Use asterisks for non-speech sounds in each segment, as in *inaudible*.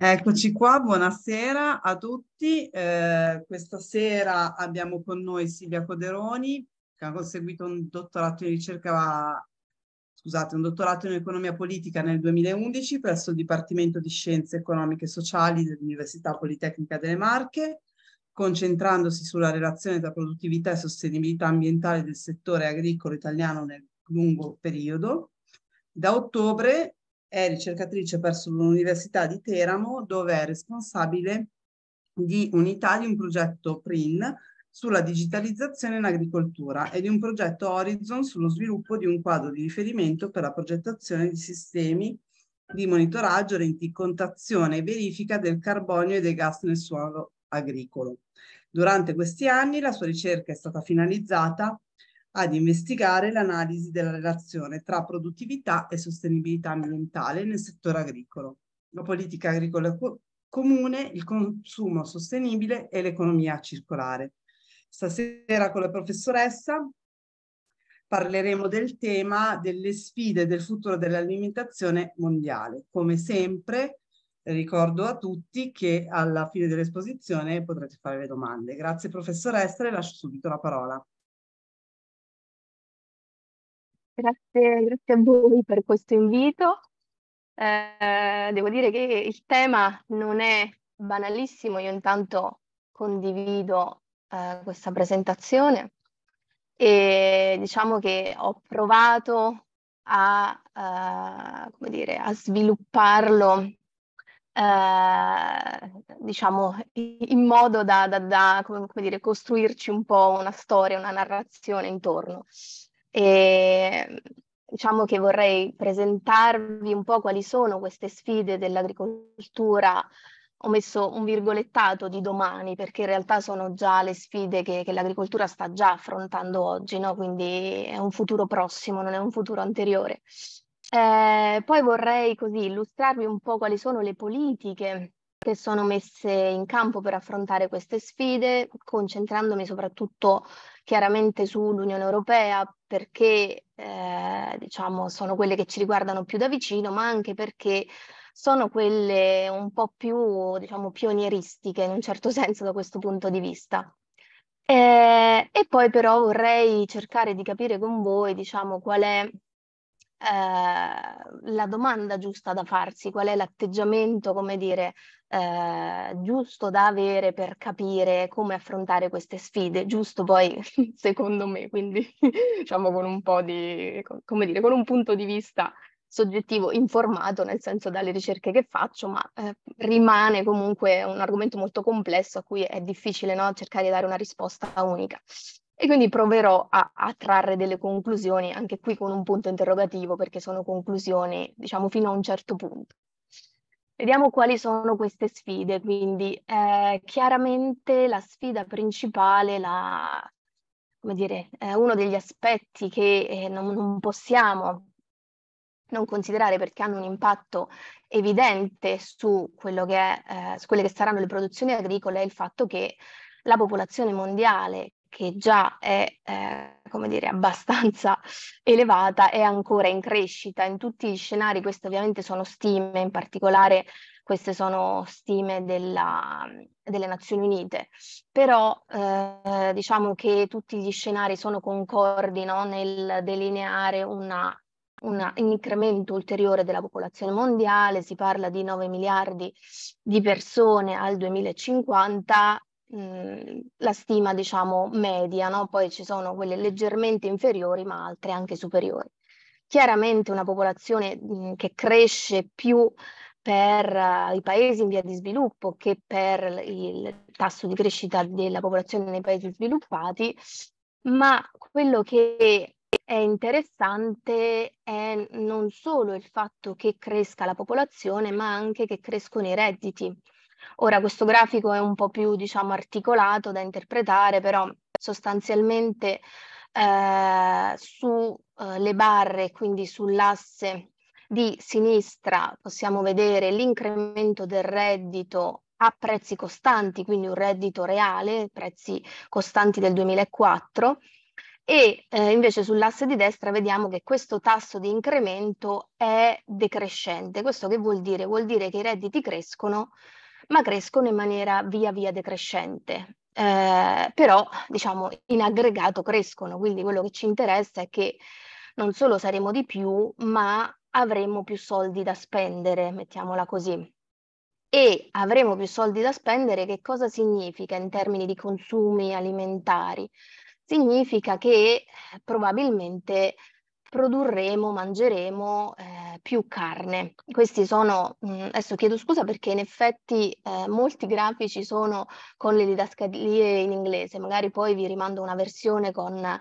Eccoci qua, buonasera a tutti. Eh, questa sera abbiamo con noi Silvia Coderoni, che ha conseguito un dottorato in ricerca, scusate, un dottorato in economia politica nel 2011 presso il Dipartimento di Scienze Economiche e Sociali dell'Università Politecnica delle Marche, concentrandosi sulla relazione tra produttività e sostenibilità ambientale del settore agricolo italiano nel lungo periodo. Da ottobre è ricercatrice presso l'Università di Teramo dove è responsabile di unità di un progetto PRIN sulla digitalizzazione in agricoltura e di un progetto Horizon sullo sviluppo di un quadro di riferimento per la progettazione di sistemi di monitoraggio, rendicontazione e verifica del carbonio e dei gas nel suolo agricolo. Durante questi anni la sua ricerca è stata finalizzata ad investigare l'analisi della relazione tra produttività e sostenibilità ambientale nel settore agricolo, la politica agricola co comune, il consumo sostenibile e l'economia circolare. Stasera con la professoressa parleremo del tema delle sfide del futuro dell'alimentazione mondiale. Come sempre ricordo a tutti che alla fine dell'esposizione potrete fare le domande. Grazie professoressa, le lascio subito la parola. Grazie, grazie, a voi per questo invito. Eh, devo dire che il tema non è banalissimo, io intanto condivido eh, questa presentazione e diciamo che ho provato a, eh, dire, a svilupparlo eh, diciamo in modo da, da, da dire, costruirci un po' una storia, una narrazione intorno e diciamo che vorrei presentarvi un po' quali sono queste sfide dell'agricoltura. Ho messo un virgolettato di domani perché in realtà sono già le sfide che, che l'agricoltura sta già affrontando oggi, no? quindi è un futuro prossimo, non è un futuro anteriore. Eh, poi vorrei così illustrarvi un po' quali sono le politiche che sono messe in campo per affrontare queste sfide, concentrandomi soprattutto chiaramente sull'Unione Europea perché eh, diciamo, sono quelle che ci riguardano più da vicino, ma anche perché sono quelle un po' più diciamo, pionieristiche in un certo *laughs* senso da questo punto di vista. Eh, e poi però vorrei cercare di capire con voi diciamo, qual è eh, la domanda giusta da farsi, qual è l'atteggiamento, come dire, eh, giusto da avere per capire come affrontare queste sfide, giusto poi *laughs* secondo me, quindi *laughs* diciamo con un po' di, come dire, con un punto di vista soggettivo informato, nel senso dalle ricerche che faccio, ma eh, rimane comunque un argomento molto complesso a cui è difficile no, cercare di dare una risposta unica. E quindi proverò a, a, trarre delle conclusioni, anche qui con un punto interrogativo, perché sono conclusioni, diciamo, fino a un certo punto. Vediamo quali sono queste sfide. Quindi, eh, chiaramente la sfida principale, la, come dire, eh, uno degli aspetti che eh, non, non possiamo non considerare perché hanno un impatto evidente su, che è, eh, su, quelle che saranno le produzioni agricole è il fatto che la popolazione mondiale che già è, eh, come dire, abbastanza *laughs* elevata, è ancora in crescita. In tutti gli scenari, queste ovviamente sono stime, in particolare queste sono stime della, delle Nazioni Unite, però eh, diciamo che tutti gli scenari sono concordi no? nel delineare una, un incremento ulteriore della popolazione mondiale, si parla di 9 miliardi di persone al 2050 Mhmm, la stima, diciamo, media, no? Poi ci sono quelle leggermente inferiori, ma altre anche superiori. Chiaramente una popolazione mhmm, che cresce più per eh, i paesi in via di sviluppo che per il tasso di crescita della popolazione nei paesi sviluppati, ma quello che è interessante è non solo il fatto che cresca la popolazione, ma anche che crescono i redditi. Ora questo grafico è un po' più diciamo, articolato da interpretare, però sostanzialmente eh, sulle eh, barre, quindi sull'asse di sinistra possiamo vedere l'incremento del reddito a prezzi costanti, quindi un reddito reale, prezzi costanti del 2004, e eh, invece sull'asse di destra vediamo che questo tasso di incremento è decrescente. Questo che vuol dire? Vuol dire che i redditi crescono, ma crescono in maniera via via decrescente. Eh, però, diciamo, in aggregato crescono, quindi quello che ci interessa è che non solo saremo di più, ma avremo più soldi da spendere, mettiamola così. E avremo più soldi da spendere, che cosa significa in termini di consumi alimentari? Significa che probabilmente produrremo, mangeremo eh, più carne. Questi sono, mh, mm, adesso chiedo scusa perché in effetti eh, molti grafici sono con le didascalie in inglese, magari poi vi rimando una versione con, eh,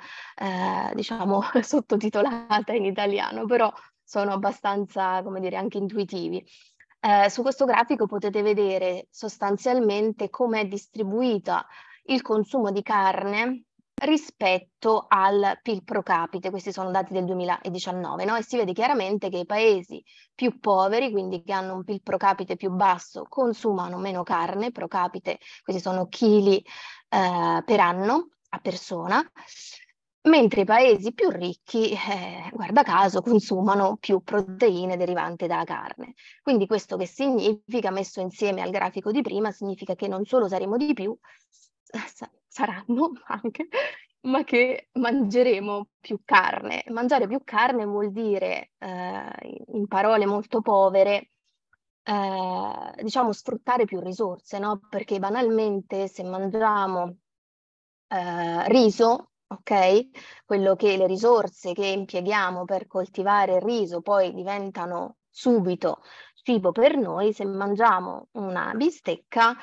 diciamo, *laughs* sottotitolata in italiano, però sono abbastanza, come dire, anche intuitivi. Eh, su questo grafico potete vedere sostanzialmente come è distribuita il consumo di carne rispetto al PIL pro capite, questi sono dati del 2019, no? e si vede chiaramente che i paesi più poveri, quindi che hanno un PIL pro capite più basso, consumano meno carne pro capite, questi sono chili eh, per anno a persona, mentre i paesi più ricchi, eh, guarda caso, consumano più proteine derivante dalla carne. Quindi questo che significa, messo insieme al grafico di prima, significa che non solo saremo di più, saranno *laughs* anche, ma che mangeremo più carne. Mangiare più carne vuol dire, eh, in parole molto povere, eh, diciamo sfruttare più risorse, no? Perché banalmente se mangiamo eh, riso, ok? Quello che le risorse che impieghiamo per coltivare il riso poi diventano subito cibo per noi, se mangiamo una bistecca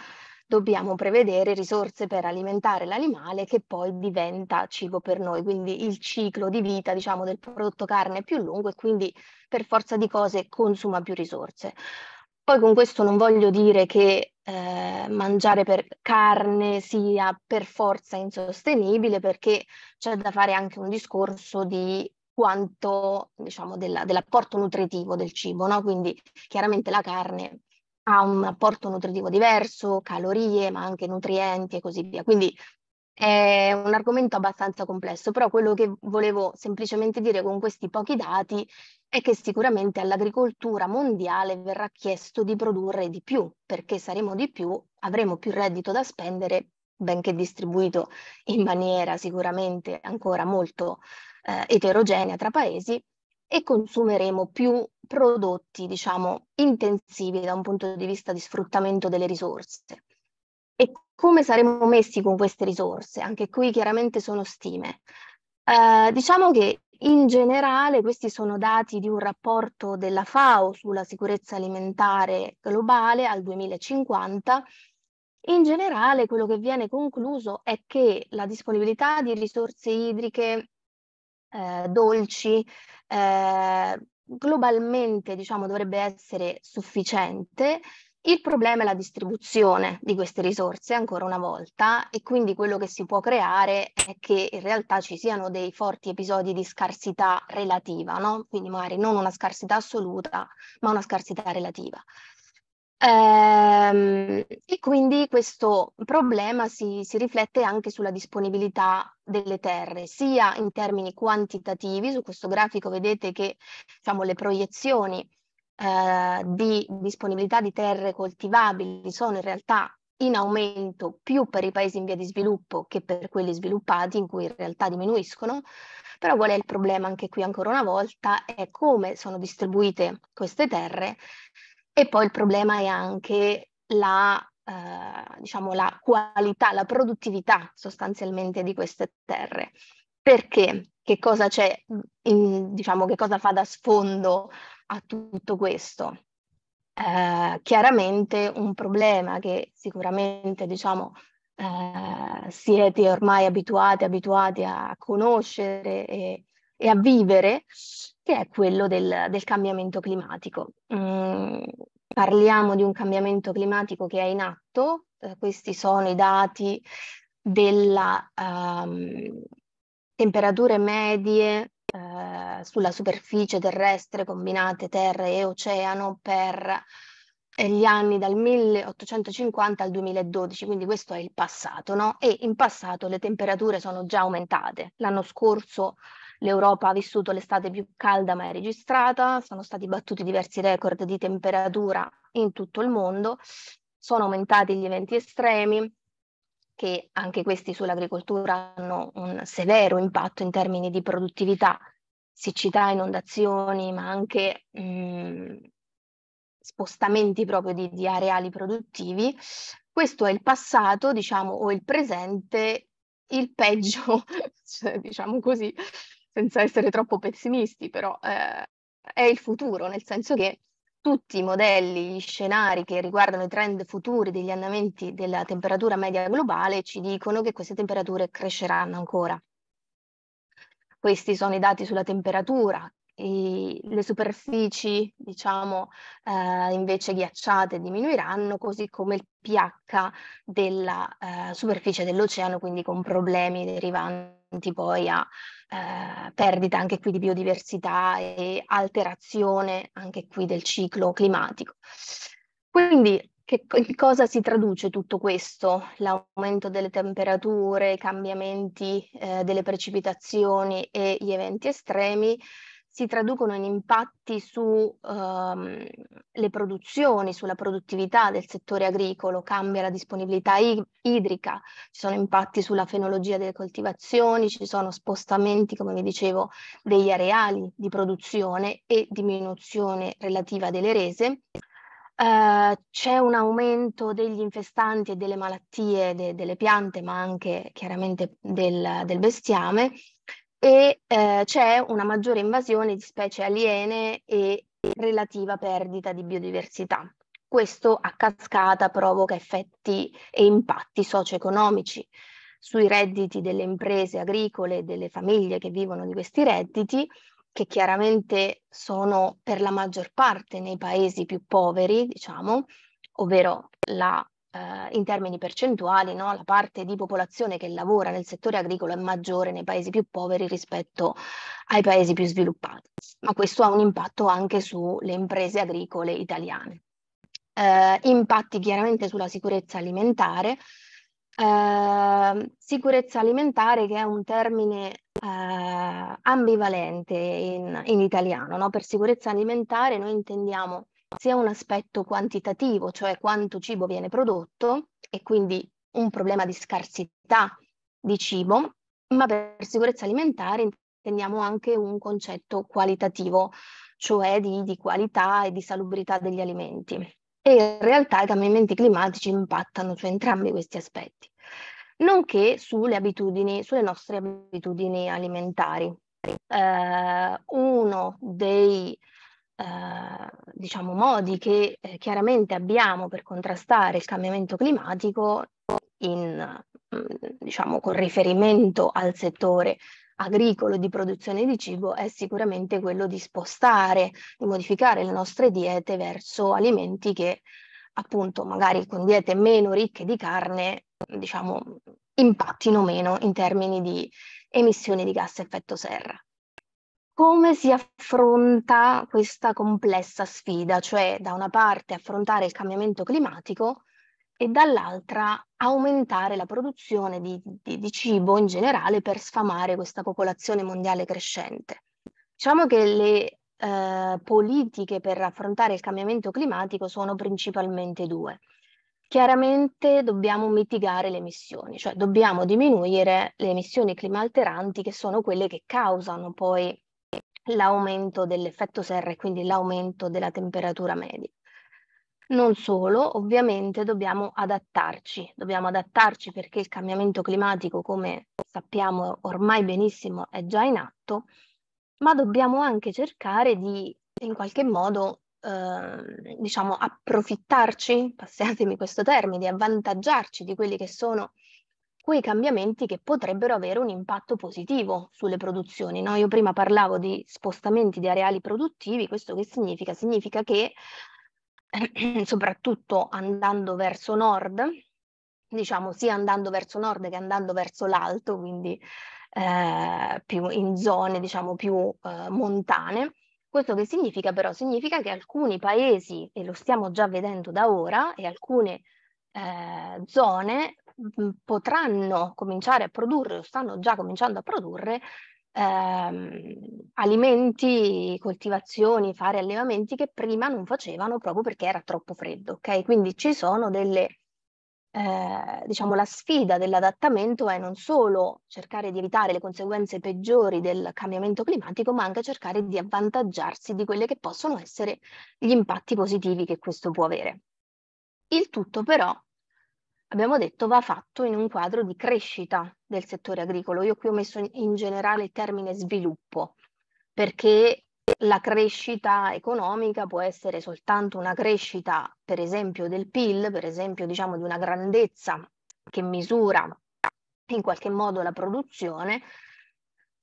dobbiamo prevedere risorse per alimentare l'animale che poi diventa cibo per noi, quindi il ciclo di vita diciamo, del prodotto carne è più lungo e quindi per forza di cose consuma più risorse. Poi con questo non voglio dire che eh, mangiare per carne sia per forza insostenibile perché c'è da fare anche un discorso di quanto diciamo, della, dell'apporto nutritivo del cibo, no? quindi chiaramente la carne ha un apporto nutritivo diverso, calorie, ma anche nutrienti e così via. Quindi è un argomento abbastanza complesso, però quello che volevo semplicemente dire con questi pochi dati è che sicuramente all'agricoltura mondiale verrà chiesto di produrre di più, perché saremo di più, avremo più reddito da spendere, benché distribuito in maniera sicuramente ancora molto eh, eterogenea tra paesi, e consumeremo più prodotti, diciamo, intensivi da un punto di vista di sfruttamento delle risorse. E come saremo messi con queste risorse? Anche qui chiaramente sono stime. Eh, diciamo che in generale questi sono dati di un rapporto della FAO sulla sicurezza alimentare globale al 2050. In generale quello che viene concluso è che la disponibilità di risorse idriche eh, dolci, eh, globalmente diciamo, dovrebbe essere sufficiente. Il problema è la distribuzione di queste risorse ancora una volta e quindi quello che si può creare è che in realtà ci siano dei forti episodi di scarsità relativa, no? quindi magari non una scarsità assoluta ma una scarsità relativa. Ehm, e quindi questo problema si, si riflette anche sulla disponibilità delle terre, sia in termini quantitativi, su questo grafico vedete che diciamo, le proiezioni eh, di disponibilità di terre coltivabili sono in realtà in aumento più per i paesi in via di sviluppo che per quelli sviluppati in cui in realtà diminuiscono, però qual è il problema anche qui ancora una volta è come sono distribuite queste terre e poi il problema è anche la, eh, diciamo, la qualità, la produttività sostanzialmente di queste terre. Perché? Che cosa c'è, in, diciamo, che cosa fa da sfondo a tutto questo? Eh, chiaramente un problema che sicuramente diciamo, eh, siete ormai abituati, abituati a conoscere e, e a vivere, che è quello del, del cambiamento climatico. Mm, parliamo di un cambiamento climatico che è in atto, eh, questi sono i dati della um, temperature medie eh, sulla superficie terrestre combinate terra e oceano per eh, gli anni dal 1850 al 2012, quindi questo è il passato, no? E in passato le temperature sono già aumentate. L'anno scorso L'Europa ha vissuto l'estate più calda mai registrata, sono stati battuti diversi record di temperatura in tutto il mondo, sono aumentati gli eventi estremi, che anche questi sull'agricoltura hanno un severo impatto in termini di produttività, siccità, inondazioni, ma anche mh, mhmm, spostamenti proprio di, di, areali produttivi. Questo è il passato, diciamo, o il presente, il peggio, cioè, *laughs* diciamo così, senza essere troppo pessimisti, però eh, è il futuro, nel senso che tutti i modelli, gli scenari che riguardano i trend futuri degli andamenti della temperatura media globale ci dicono che queste temperature cresceranno ancora. Questi sono i dati sulla temperatura e le superfici, diciamo, eh, invece ghiacciate diminuiranno, così come il pH della eh, superficie dell'oceano, quindi con problemi derivanti poi a eh, perdita anche qui di biodiversità e alterazione anche qui del ciclo climatico. Quindi che, in cosa si traduce tutto questo? L'aumento delle temperature, i cambiamenti eh, delle precipitazioni e gli eventi estremi si traducono in impatti sulle ehm, um, produzioni, sulla produttività del settore agricolo, cambia la disponibilità idrica, ci sono impatti sulla fenologia delle coltivazioni, ci sono spostamenti, come vi dicevo, degli areali di produzione e diminuzione relativa delle rese. Uh, c'è un aumento degli infestanti e delle malattie de- delle piante, ma anche chiaramente del, del bestiame e eh, c'è una maggiore invasione di specie aliene e relativa perdita di biodiversità. Questo a cascata provoca effetti e impatti socio-economici sui redditi delle imprese agricole e delle famiglie che vivono di questi redditi, che chiaramente sono per la maggior parte nei paesi più poveri, diciamo, ovvero la eh, in termini percentuali, no? la parte di popolazione che lavora nel settore agricolo è maggiore nei paesi più poveri rispetto ai paesi più sviluppati, ma questo ha un impatto anche sulle imprese agricole italiane. Eh, impatti chiaramente sulla sicurezza alimentare, eh, sicurezza alimentare che è un termine eh, ambivalente in, in italiano, no? per sicurezza alimentare noi intendiamo sia un aspetto quantitativo, cioè quanto cibo viene prodotto e quindi un problema di scarsità di cibo, ma per sicurezza alimentare intendiamo anche un concetto qualitativo, cioè di, di qualità e di salubrità degli alimenti. E in realtà i cambiamenti climatici impattano su entrambi questi aspetti, nonché sulle abitudini, sulle nostre abitudini alimentari. Eh, uno dei eh, diciamo, modi che eh, chiaramente abbiamo per contrastare il cambiamento climatico in, mm, diciamo, con riferimento al settore agricolo di produzione di cibo è sicuramente quello di spostare, di modificare le nostre diete verso alimenti che appunto magari con diete meno ricche di carne, diciamo, impattino meno in termini di emissioni di gas a effetto serra come si affronta questa complessa sfida, cioè da una parte affrontare il cambiamento climatico e dall'altra aumentare la produzione di, di, di cibo in generale per sfamare questa popolazione mondiale crescente. Diciamo che le eh, politiche per affrontare il cambiamento climatico sono principalmente due. Chiaramente dobbiamo mitigare le emissioni, cioè dobbiamo diminuire le emissioni climalteranti che sono quelle che causano poi l'aumento dell'effetto serra e quindi l'aumento della temperatura media. Non solo, ovviamente dobbiamo adattarci, dobbiamo adattarci perché il cambiamento climatico, come sappiamo ormai benissimo, è già in atto, ma dobbiamo anche cercare di in qualche modo ehm, diciamo approfittarci, passatemi questo termine, di avvantaggiarci di quelli che sono quei cambiamenti che potrebbero avere un impatto positivo sulle produzioni. No? Io prima parlavo di spostamenti di areali produttivi, questo che significa? Significa che *clears throat* soprattutto andando verso nord, diciamo sia andando verso nord che andando verso l'alto, quindi eh, più in zone diciamo più eh, montane. Questo che significa però? Significa che alcuni paesi, e lo stiamo già vedendo da ora, e alcune eh, zone Mhmm, potranno cominciare a produrre o stanno già cominciando a produrre ehm, alimenti, coltivazioni, fare allevamenti che prima non facevano proprio perché era troppo freddo. Okay? Quindi ci sono delle, eh, diciamo, la sfida dell'adattamento è non solo cercare di evitare le conseguenze peggiori del cambiamento climatico, ma anche cercare di avvantaggiarsi di quelle che possono essere gli impatti positivi che questo può avere. Il tutto però abbiamo detto, va fatto in un quadro di crescita del settore agricolo. Io qui ho messo in generale il termine sviluppo, perché la crescita economica può essere soltanto una crescita, per esempio, del PIL, per esempio, diciamo, di una grandezza che misura in qualche modo la produzione,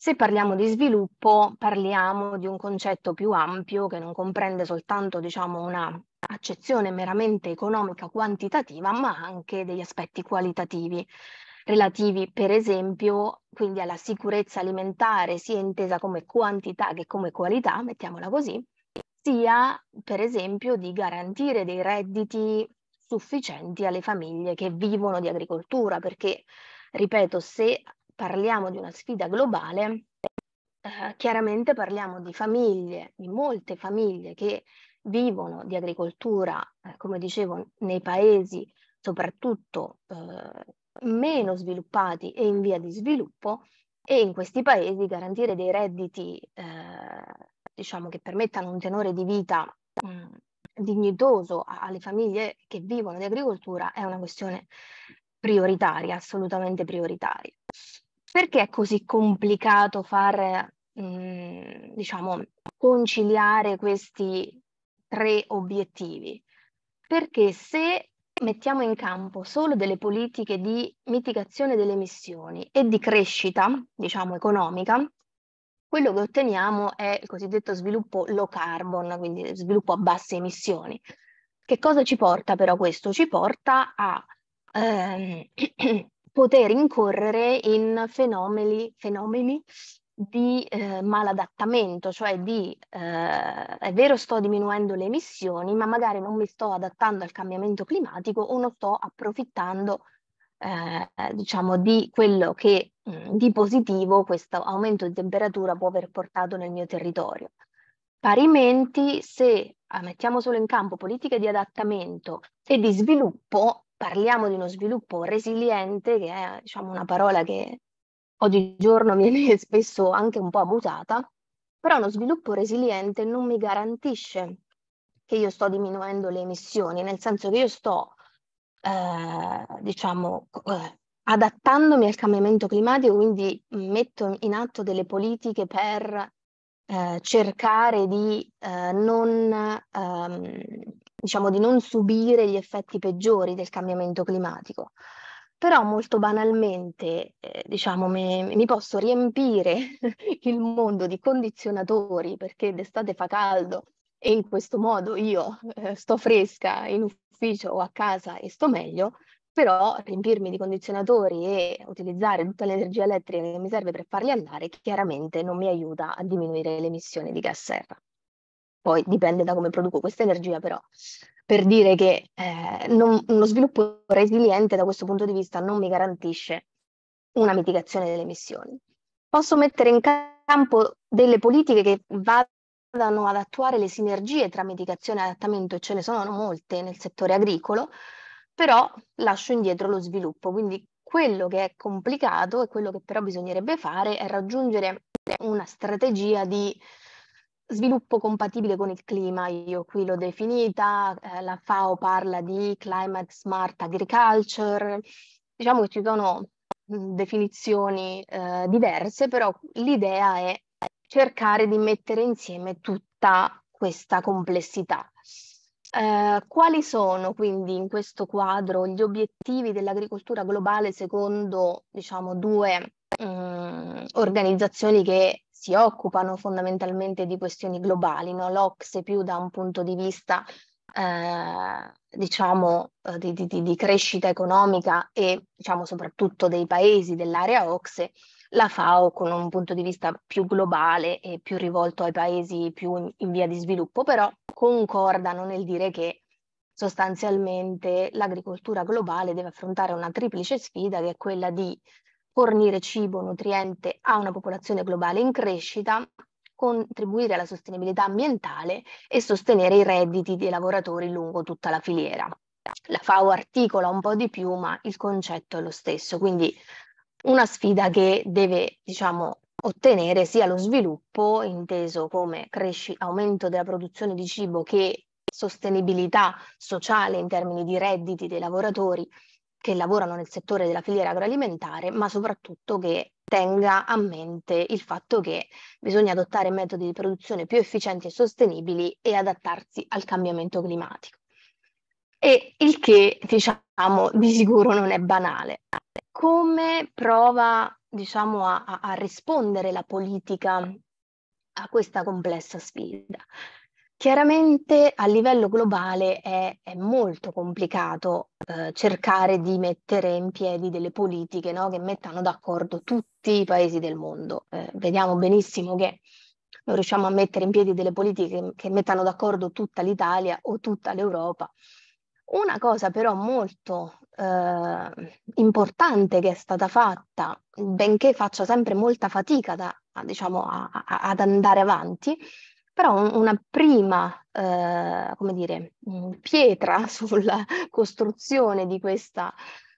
se parliamo di sviluppo, parliamo di un concetto più ampio che non comprende soltanto diciamo, una accezione meramente economica quantitativa, ma anche degli aspetti qualitativi relativi per esempio quindi alla sicurezza alimentare sia intesa come quantità che come qualità, mettiamola così, sia per esempio di garantire dei redditi sufficienti alle famiglie che vivono di agricoltura, perché ripeto, se parliamo di una sfida globale, eh, chiaramente parliamo di famiglie, di molte famiglie che vivono di agricoltura, eh, come dicevo, nei paesi soprattutto eh, meno sviluppati e in via di sviluppo e in questi paesi garantire dei redditi eh, diciamo che permettano un tenore di vita mh, mm, dignitoso alle famiglie che vivono di agricoltura è una questione prioritaria, assolutamente prioritaria. Perché è così complicato far, mh, mm, diciamo, conciliare questi tre obiettivi? Perché se mettiamo in campo solo delle politiche di mitigazione delle emissioni e di crescita, diciamo, economica, quello che otteniamo è il cosiddetto sviluppo low carbon, quindi sviluppo a basse emissioni. Che cosa ci porta però questo? Ci porta a ehm, *clears throat* poter incorrere in fenomeni, fenomeni di eh, maladattamento, cioè di, eh, è vero sto diminuendo le emissioni, ma magari non mi sto adattando al cambiamento climatico o non sto approfittando eh, diciamo di quello che mm, di positivo questo aumento di temperatura può aver portato nel mio territorio. Parimenti, se ah, mettiamo solo in campo politiche di adattamento e di sviluppo, parliamo di uno sviluppo resiliente, che è diciamo, una parola che oggigiorno viene *laughs* spesso anche un po' abusata, però uno sviluppo resiliente non mi garantisce che io sto diminuendo le emissioni, nel senso che io sto, eh, diciamo, eh, adattandomi al cambiamento climatico, quindi metto in atto delle politiche per eh, cercare di eh, non ehm, diciamo di non subire gli effetti peggiori del cambiamento climatico. Però molto banalmente, eh, diciamo, me, mi posso riempire *laughs* il mondo di condizionatori perché d'estate fa caldo e in questo modo io eh, sto fresca in ufficio o a casa e sto meglio, però riempirmi di condizionatori e utilizzare tutta l'energia elettrica che mi serve per farli andare chiaramente non mi aiuta a diminuire le emissioni di gas serra poi dipende da come produco questa energia, però per dire che eh, non, uno sviluppo resiliente da questo punto di vista non mi garantisce una mitigazione delle emissioni. Posso mettere in campo delle politiche che vadano ad attuare le sinergie tra mitigazione e adattamento, e ce ne sono molte nel settore agricolo, però lascio indietro lo sviluppo. Quindi quello che è complicato e quello che però bisognerebbe fare è raggiungere una strategia di Sviluppo compatibile con il clima, io qui l'ho definita, eh, la FAO parla di climate smart agriculture, diciamo che ci sono mm, definizioni eh, diverse, però l'idea è cercare di mettere insieme tutta questa complessità. Eh, quali sono quindi in questo quadro gli obiettivi dell'agricoltura globale secondo diciamo, due mh, mm, organizzazioni che si occupano fondamentalmente di questioni globali, no? l'Ocse più da un punto di vista eh, diciamo, eh, di, di, di, crescita economica e diciamo, soprattutto dei paesi dell'area Ocse, la FAO con un punto di vista più globale e più rivolto ai paesi più in, in via di sviluppo, però concordano nel dire che sostanzialmente l'agricoltura globale deve affrontare una triplice sfida che è quella di fornire cibo nutriente a una popolazione globale in crescita, contribuire alla sostenibilità ambientale e sostenere i redditi dei lavoratori lungo tutta la filiera. La FAO articola un po' di più, ma il concetto è lo stesso, quindi una sfida che deve, diciamo, ottenere sia lo sviluppo, inteso come cresci- aumento della produzione di cibo, che sostenibilità sociale in termini di redditi dei lavoratori che lavorano nel settore della filiera agroalimentare, ma soprattutto che tenga a mente il fatto che bisogna adottare metodi di produzione più efficienti e sostenibili e adattarsi al cambiamento climatico. E il che, diciamo, di sicuro non è banale. Come prova, diciamo, a, a rispondere la politica a questa complessa sfida? Chiaramente a livello globale è, è molto complicato eh, cercare di mettere in piedi delle politiche no, che mettano d'accordo tutti i paesi del mondo. Eh, vediamo benissimo che non riusciamo a mettere in piedi delle politiche che, mettano d'accordo tutta l'Italia o tutta l'Europa. Una cosa però molto eh, importante che è stata fatta, benché faccia sempre molta fatica da, diciamo, a, a, ad andare avanti, però un, una prima eh, come dire, mm, pietra *laughs* sulla costruzione di questa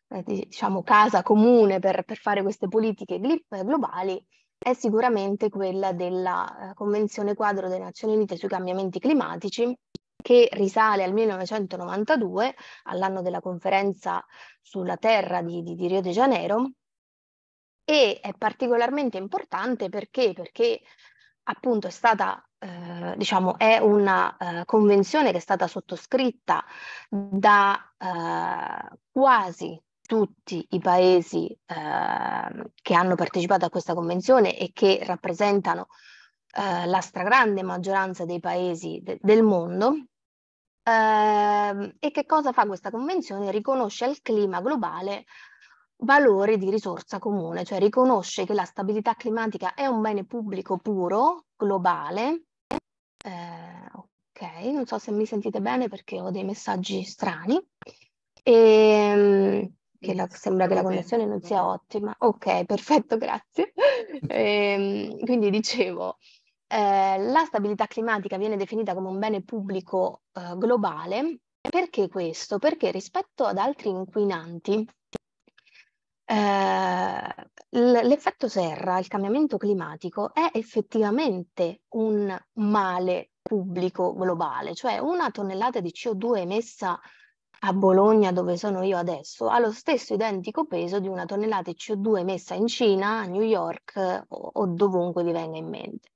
eh, diciamo, casa comune per, per fare queste politiche eh, globali è sicuramente quella della eh, Convenzione quadro delle Nazioni Unite sui cambiamenti climatici che risale al 1992, all'anno della conferenza sulla Terra di, di, di Rio de Janeiro, e è particolarmente importante perché, perché appunto è stata eh, diciamo, è una eh, convenzione che è stata sottoscritta da eh, quasi tutti i paesi ehm, che hanno partecipato a questa convenzione e che rappresentano eh, la stragrande maggioranza dei paesi de- del mondo. Ehm, e che cosa fa questa convenzione? Riconosce il clima globale valore di risorsa comune, cioè riconosce che la stabilità climatica è un bene pubblico puro, globale. Eh, ok, non so se mi sentite bene perché ho dei messaggi strani. E, ehm, che la, sembra che la connessione non sia ottima. Ok, *laughs* perfetto, grazie. E, ehm, quindi dicevo, eh, la stabilità climatica viene definita come un bene pubblico eh, globale. Perché questo? Perché rispetto ad altri inquinanti, Ehm, l'effetto serra, il cambiamento climatico, è effettivamente un male pubblico globale, cioè una tonnellata di CO2 emessa a Bologna, dove sono io adesso, ha lo stesso identico peso di una tonnellata di CO2 emessa in Cina, a New York o, o dovunque vi venga in mente.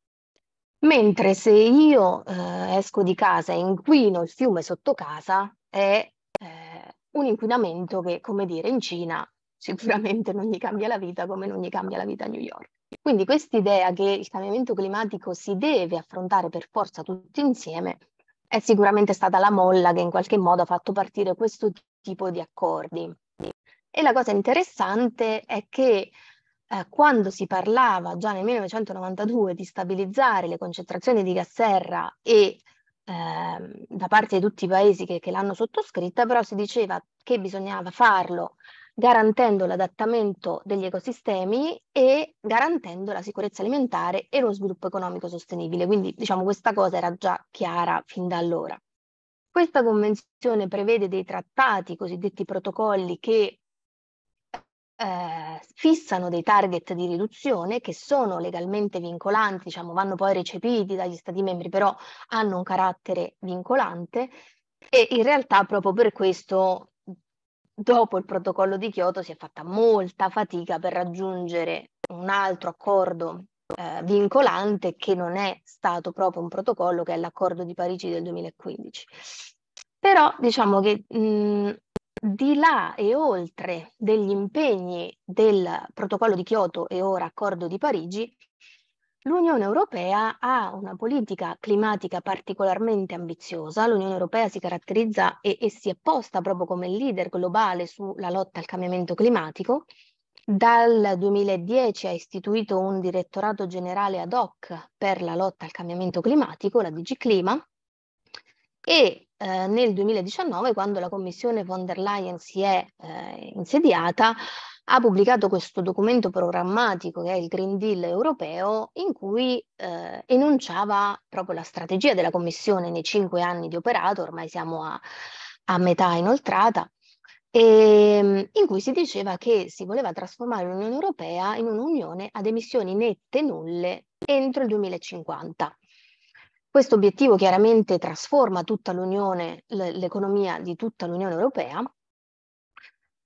Mentre se io eh, esco di casa e inquino il fiume sotto casa, è eh, un inquinamento che, come dire, in Cina sicuramente non gli cambia la vita come non gli cambia la vita a New York. Quindi quest'idea che il cambiamento climatico si deve affrontare per forza tutti insieme è sicuramente stata la molla che in qualche modo ha fatto partire questo tipo di accordi. E la cosa interessante è che eh, quando si parlava già nel 1992 di stabilizzare le concentrazioni di gas serra e ehm, da parte di tutti i paesi che, che l'hanno sottoscritta, però si diceva che bisognava farlo garantendo l'adattamento degli ecosistemi e garantendo la sicurezza alimentare e lo sviluppo economico sostenibile. Quindi diciamo questa cosa era già chiara fin da allora. Questa convenzione prevede dei trattati, cosiddetti protocolli, che eh, fissano dei target di riduzione che sono legalmente vincolanti, diciamo, vanno poi recepiti dagli Stati membri, però hanno un carattere vincolante e in realtà proprio per questo dopo il protocollo di Kyoto si è fatta molta fatica per raggiungere un altro accordo eh, vincolante che non è stato proprio un protocollo, che è l'accordo di Parigi del 2015. Però diciamo che mh, mm, di là e oltre degli impegni del protocollo di Kyoto e ora accordo di Parigi, L'Unione Europea ha una politica climatica particolarmente ambiziosa, l'Unione Europea si caratterizza e, e si è posta proprio come leader globale sulla lotta al cambiamento climatico, dal 2010 ha istituito un direttorato generale ad hoc per la lotta al cambiamento climatico, la DG Clima, e eh, nel 2019, quando la Commissione von der Leyen si è eh, insediata, ha pubblicato questo documento programmatico che è il Green Deal europeo, in cui eh, enunciava proprio la strategia della Commissione nei cinque anni di operato, ormai siamo a, a metà inoltrata, e, ehm, in cui si diceva che si voleva trasformare l'Unione Europea in un'unione ad emissioni nette nulle entro il 2050. Questo obiettivo chiaramente trasforma tutta l'Unione, l'economia di tutta l'Unione Europea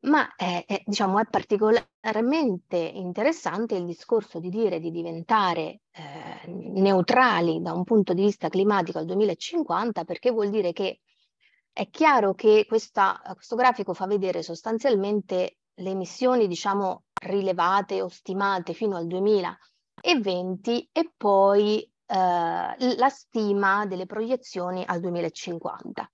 ma è, è, diciamo, è, particolarmente interessante il discorso di dire di diventare eh, neutrali da un punto di vista climatico al 2050 perché vuol dire che è chiaro che questa, questo grafico fa vedere sostanzialmente le emissioni diciamo, rilevate o stimate fino al 2020 e poi eh, la stima delle proiezioni al 2050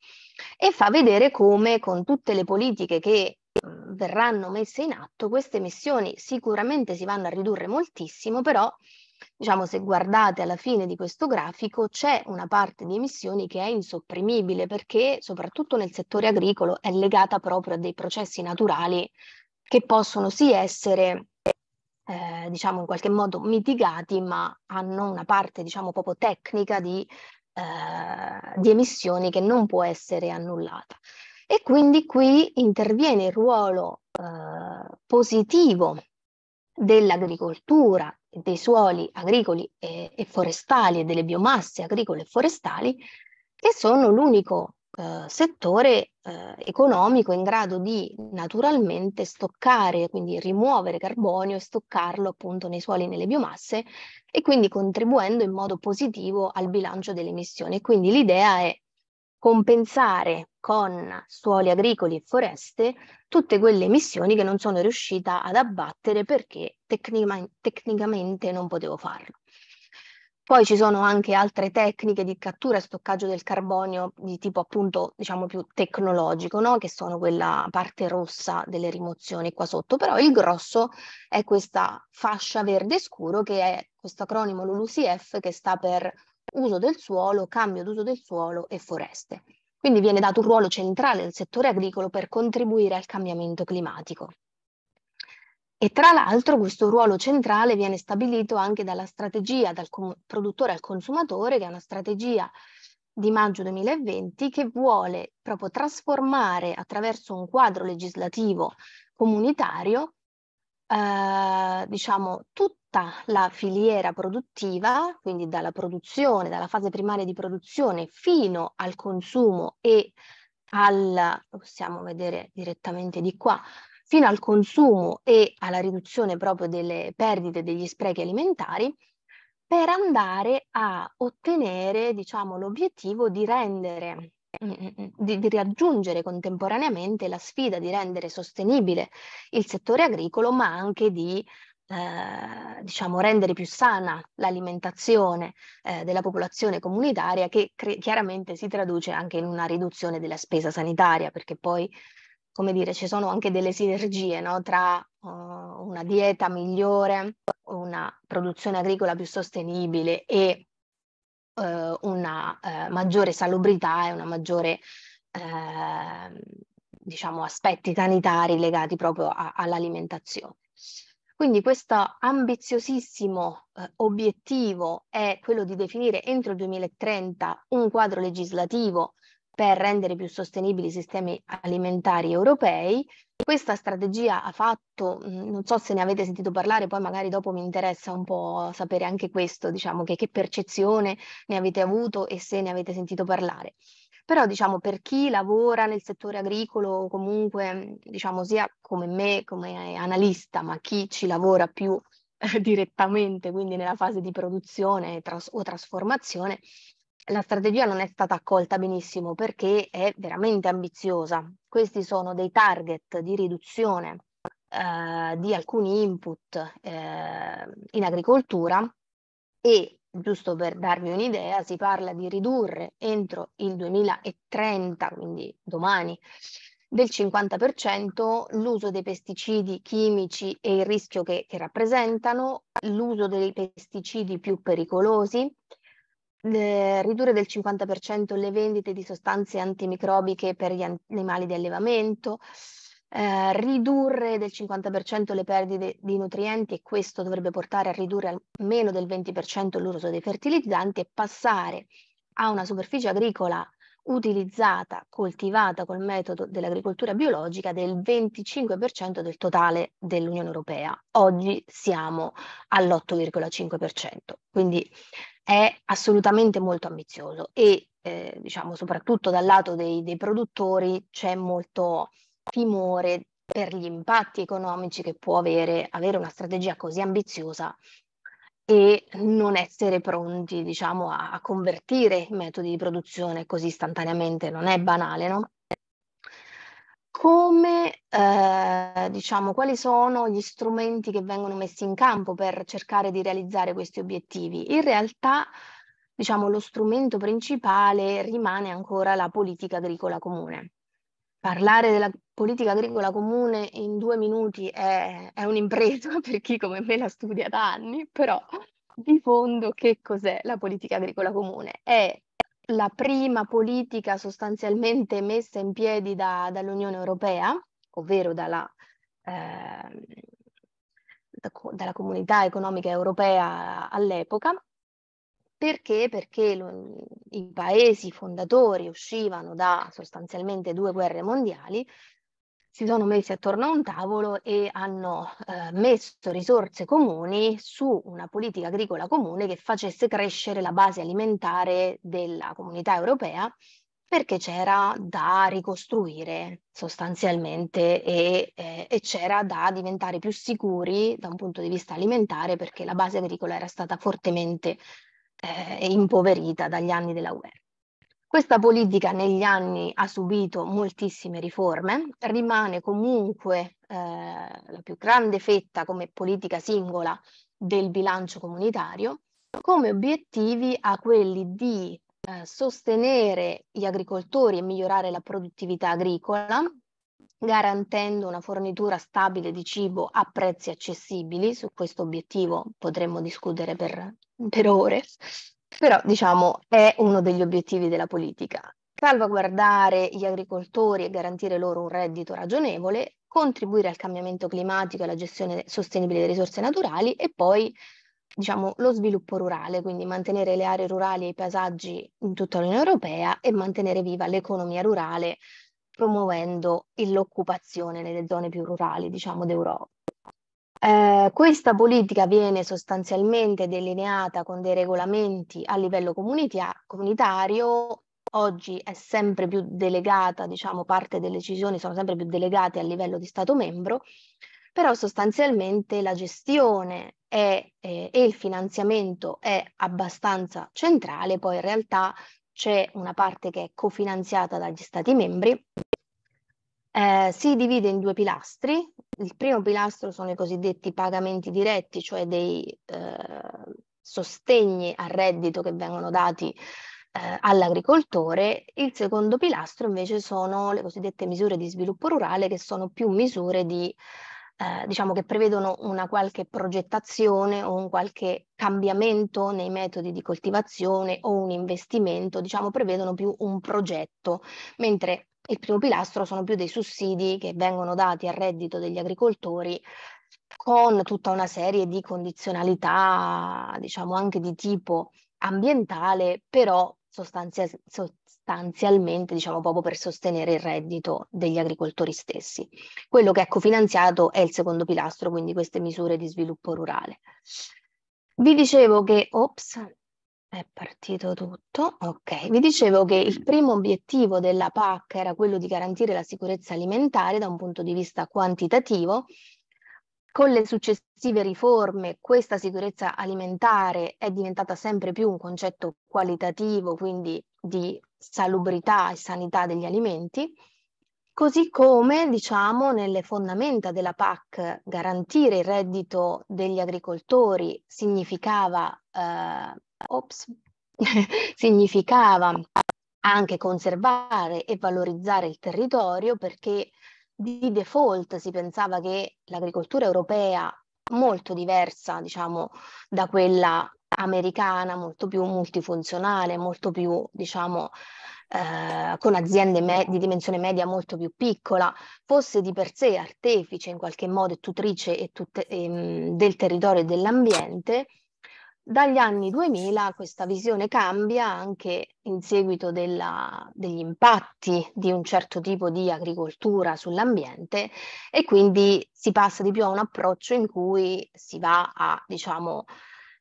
e fa vedere come con tutte le politiche che verranno messe in atto, queste emissioni sicuramente si vanno a ridurre moltissimo, però diciamo se guardate alla fine di questo grafico c'è una parte di emissioni che è insopprimibile perché soprattutto nel settore agricolo è legata proprio a dei processi naturali che possono sì essere eh, diciamo in qualche modo mitigati ma hanno una parte diciamo proprio tecnica di, eh, di emissioni che non può essere annullata. E quindi qui interviene il ruolo eh, positivo dell'agricoltura, dei suoli agricoli e, e, forestali e delle biomasse agricole e forestali, che sono l'unico eh, settore eh, economico in grado di naturalmente stoccare, quindi rimuovere carbonio e stoccarlo appunto nei suoli e nelle biomasse e quindi contribuendo in modo positivo al bilancio delle emissioni. Quindi l'idea è compensare con suoli agricoli e foreste tutte quelle emissioni che non sono riuscita ad abbattere perché tecnic tecnicamente non potevo farlo. Poi ci sono anche altre tecniche di cattura e stoccaggio del carbonio di tipo appunto diciamo più tecnologico, no? che sono quella parte rossa delle rimozioni qua sotto, però il grosso è questa fascia verde scuro che è questo acronimo LULUCF che sta per uso del suolo, cambio d'uso del suolo e foreste. Quindi viene dato un ruolo centrale al settore agricolo per contribuire al cambiamento climatico. E tra l'altro questo ruolo centrale viene stabilito anche dalla strategia dal produttore al consumatore, che è una strategia di maggio 2020 che vuole proprio trasformare attraverso un quadro legislativo comunitario eh, diciamo, tutto tutta la filiera produttiva, quindi dalla produzione, dalla fase primaria di produzione fino al consumo e al, possiamo vedere direttamente di qua, fino al consumo e alla riduzione proprio delle perdite degli sprechi alimentari, per andare a ottenere diciamo, l'obiettivo di rendere mm, mm, mm, di, di, raggiungere contemporaneamente la sfida di rendere sostenibile il settore agricolo, ma anche di eh, diciamo, rendere più sana l'alimentazione eh, della popolazione comunitaria che cre- chiaramente si traduce anche in una riduzione della spesa sanitaria, perché poi, come dire, ci sono anche delle sinergie no? tra uh, una dieta migliore, una produzione agricola più sostenibile e uh, una uh, maggiore salubrità e una maggiore ehm, diciamo, aspetti sanitari legati proprio a- all'alimentazione. Quindi questo ambiziosissimo eh, obiettivo è quello di definire entro il 2030 un quadro legislativo per rendere più sostenibili i sistemi alimentari europei. Questa strategia ha fatto, mm, non so se ne avete sentito parlare, poi magari dopo mi interessa un po' sapere anche questo, diciamo che, che percezione ne avete avuto e se ne avete sentito parlare. Però diciamo per chi lavora nel settore agricolo o comunque mhmm, diciamo sia come me, come analista, ma chi ci lavora più eh, *laughs* direttamente, quindi nella fase di produzione tras- o trasformazione, la strategia non è stata accolta benissimo perché è veramente ambiziosa. Questi sono dei target di riduzione eh, di alcuni input eh, in agricoltura e giusto per darvi un'idea, si parla di ridurre entro il 2030, quindi domani, del 50% l'uso dei pesticidi chimici e il rischio che, che rappresentano, l'uso dei pesticidi più pericolosi, eh, ridurre del 50% le vendite di sostanze antimicrobiche per gli animali di allevamento, eh, ridurre del 50% le perdite di nutrienti e questo dovrebbe portare a ridurre almeno del 20% l'uso dei fertilizzanti e passare a una superficie agricola utilizzata, coltivata col metodo dell'agricoltura biologica del 25% del totale dell'Unione Europea. Oggi siamo all'8,5%, quindi è assolutamente molto ambizioso e eh, diciamo soprattutto dal lato dei, dei produttori c'è molto timore per gli impatti economici che può avere, avere una strategia così ambiziosa e non essere pronti, diciamo, a, a convertire i metodi di produzione così istantaneamente, non è banale, no? Come, eh, diciamo, quali sono gli strumenti che vengono messi in campo per cercare di realizzare questi obiettivi? In realtà, diciamo, lo strumento principale rimane ancora la politica agricola comune parlare della politica agricola comune in due minuti è, è un'impresa *laughs* per chi come me la studia da anni, però di fondo che cos'è la politica agricola comune? È la prima politica sostanzialmente messa in piedi da, dall'Unione Europea, ovvero dalla, eh, da, dalla comunità economica europea all'epoca, perché? Perché lo, i paesi fondatori uscivano da sostanzialmente due guerre mondiali, si sono messi attorno a un tavolo e hanno eh, messo risorse comuni su una politica agricola comune che facesse crescere la base alimentare della comunità europea perché c'era da ricostruire sostanzialmente e, eh, e, c'era da diventare più sicuri da un punto di vista alimentare perché la base agricola era stata fortemente eh, impoverita dagli anni della UE. Questa politica negli anni ha subito moltissime riforme, rimane comunque eh, la più grande fetta come politica singola del bilancio comunitario, come obiettivi ha quelli di eh, sostenere gli agricoltori e migliorare la produttività agricola, garantendo una fornitura stabile di cibo a prezzi accessibili, su questo obiettivo potremmo discutere per, per ore, però diciamo è uno degli obiettivi della politica. Salvaguardare gli agricoltori e garantire loro un reddito ragionevole, contribuire al cambiamento climatico e alla gestione sostenibile delle risorse naturali e poi diciamo, lo sviluppo rurale, quindi mantenere le aree rurali e i paesaggi in tutta l'Unione Europea e mantenere viva l'economia rurale promuovendo l'occupazione nelle zone più rurali, diciamo, d'Europa. Eh, questa politica viene sostanzialmente delineata con dei regolamenti a livello comunitario, oggi è sempre più delegata, diciamo parte delle decisioni sono sempre più delegate a livello di Stato membro, però sostanzialmente la gestione è, eh, e il finanziamento è abbastanza centrale, poi in realtà c'è una parte che è cofinanziata dagli Stati membri eh, si divide in due pilastri. Il primo pilastro sono i cosiddetti pagamenti diretti, cioè dei eh, sostegni al reddito che vengono dati eh, all'agricoltore. Il secondo pilastro invece sono le cosiddette misure di sviluppo rurale, che sono più misure di, eh, diciamo che prevedono una qualche progettazione o un qualche cambiamento nei metodi di coltivazione o un investimento, diciamo prevedono più un progetto, mentre il primo pilastro sono più dei sussidi che vengono dati al reddito degli agricoltori con tutta una serie di condizionalità, diciamo anche di tipo ambientale, però sostanzia- sostanzialmente diciamo proprio per sostenere il reddito degli agricoltori stessi. Quello che è cofinanziato ecco è il secondo pilastro, quindi queste misure di sviluppo rurale. Vi dicevo che, ops, è partito tutto, okay. Vi dicevo che il primo obiettivo della PAC era quello di garantire la sicurezza alimentare da un punto di vista quantitativo. Con le successive riforme questa sicurezza alimentare è diventata sempre più un concetto qualitativo, quindi di salubrità e sanità degli alimenti. Così come, diciamo, nelle fondamenta della PAC garantire il reddito degli agricoltori significava eh, ops, *laughs* significava anche conservare e valorizzare il territorio perché di default si pensava che l'agricoltura europea molto diversa, diciamo, da quella americana, molto più multifunzionale, molto più, diciamo, eh, con aziende me- di dimensione media molto più piccola, fosse di per sé artefice in qualche modo e tutrice e tut- e, ehm, del territorio e dell'ambiente, dagli anni 2000 questa visione cambia anche in seguito della, degli impatti di un certo tipo di agricoltura sull'ambiente e quindi si passa di più a un approccio in cui si va a, diciamo,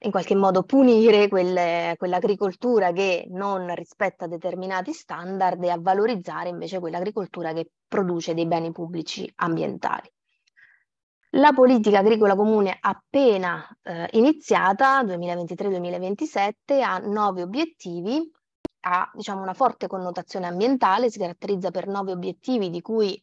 in qualche modo punire quelle, quell'agricoltura che non rispetta determinati standard e a valorizzare invece quell'agricoltura che produce dei beni pubblici ambientali. La politica agricola comune appena eh, iniziata, 2023-2027, ha nove obiettivi, ha diciamo, una forte connotazione ambientale, si caratterizza per nove obiettivi di cui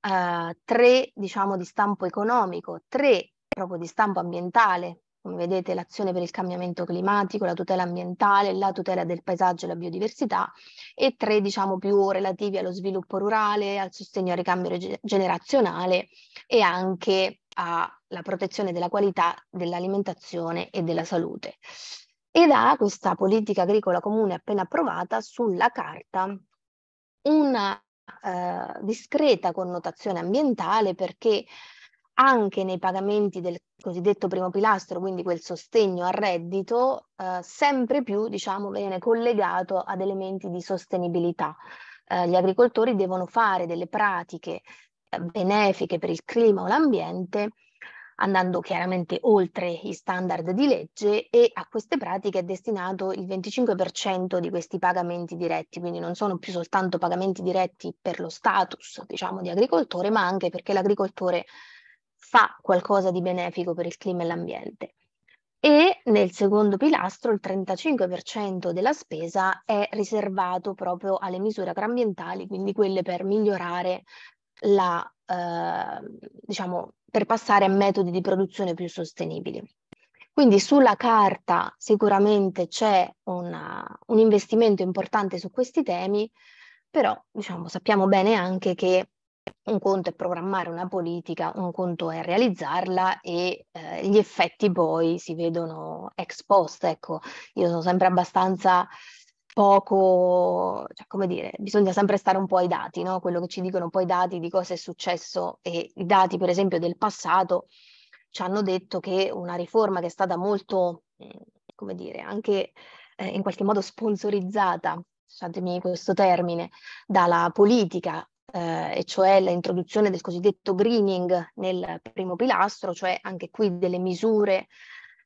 eh, tre diciamo, di stampo economico, tre proprio di stampo ambientale, come vedete l'azione per il cambiamento climatico, la tutela ambientale, la tutela del paesaggio e la biodiversità e tre diciamo più relativi allo sviluppo rurale, al sostegno al ricambio generazionale e anche alla protezione della qualità dell'alimentazione e della salute. Ed ha questa politica agricola comune appena approvata sulla carta una eh, discreta connotazione ambientale perché anche nei pagamenti del cosiddetto primo pilastro, quindi quel sostegno al reddito, eh, sempre più diciamo, viene collegato ad elementi di sostenibilità. Eh, gli agricoltori devono fare delle pratiche eh, benefiche per il clima o l'ambiente, andando chiaramente oltre i standard di legge e a queste pratiche è destinato il 25% di questi pagamenti diretti, quindi non sono più soltanto pagamenti diretti per lo status diciamo, di agricoltore, ma anche perché l'agricoltore fa qualcosa di benefico per il clima e l'ambiente. E nel secondo pilastro il 35% della spesa è riservato proprio alle misure agroambientali, quindi quelle per migliorare la, eh, diciamo, per passare a metodi di produzione più sostenibili. Quindi sulla carta sicuramente c'è una, un investimento importante su questi temi, però diciamo, sappiamo bene anche che un conto è programmare una politica, un conto è realizzarla e eh, gli effetti poi si vedono ex post. Ecco, io sono sempre abbastanza poco, cioè come dire, bisogna sempre stare un po' ai dati, no? quello che ci dicono poi i dati di cosa è successo e i dati per esempio del passato ci hanno detto che una riforma che è stata molto, mm, come dire, anche eh, in qualche modo sponsorizzata, scusatemi questo termine, dalla politica eh, e cioè l'introduzione del cosiddetto greening nel primo pilastro, cioè anche qui delle misure,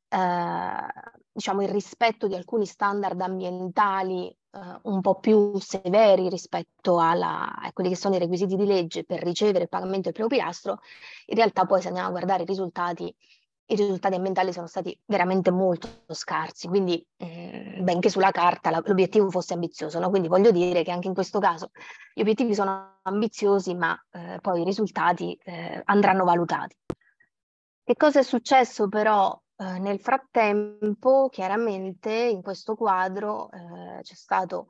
eh, diciamo il rispetto di alcuni standard ambientali eh, un po' più severi rispetto alla, a quelli che sono i requisiti di legge per ricevere il pagamento del primo pilastro, in realtà poi se andiamo a guardare i risultati i risultati ambientali sono stati veramente molto scarsi, quindi mh, mm, benché sulla carta la, l'obiettivo fosse ambizioso, no? quindi voglio dire che anche in questo caso gli obiettivi sono ambiziosi, ma eh, poi i risultati eh, andranno valutati. Che cosa è successo però eh, nel frattempo? Chiaramente in questo quadro eh, c'è stato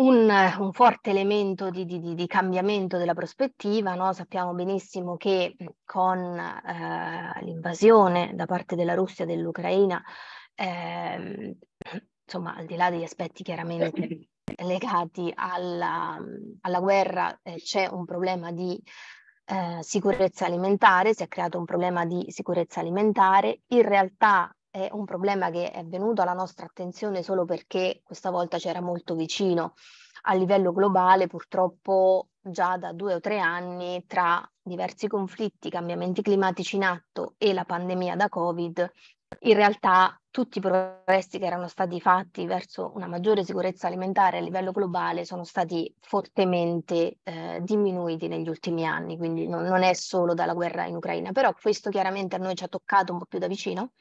un, un forte elemento di, di, di, cambiamento della prospettiva, no? sappiamo benissimo che con eh, l'invasione da parte della Russia dell'Ucraina, eh, insomma al di là degli aspetti chiaramente *laughs* legati alla, alla guerra, eh, c'è un problema di eh, sicurezza alimentare, si è creato un problema di sicurezza alimentare, in realtà è un problema che è venuto alla nostra attenzione solo perché questa volta c'era molto vicino. A livello globale, purtroppo, già da due o tre anni, tra diversi conflitti, cambiamenti climatici in atto e la pandemia da Covid, in realtà tutti i progressi che erano stati fatti verso una maggiore sicurezza alimentare a livello globale sono stati fortemente eh, diminuiti negli ultimi anni, quindi non, non è solo dalla guerra in Ucraina, però questo chiaramente a noi ci ha toccato un po' più da vicino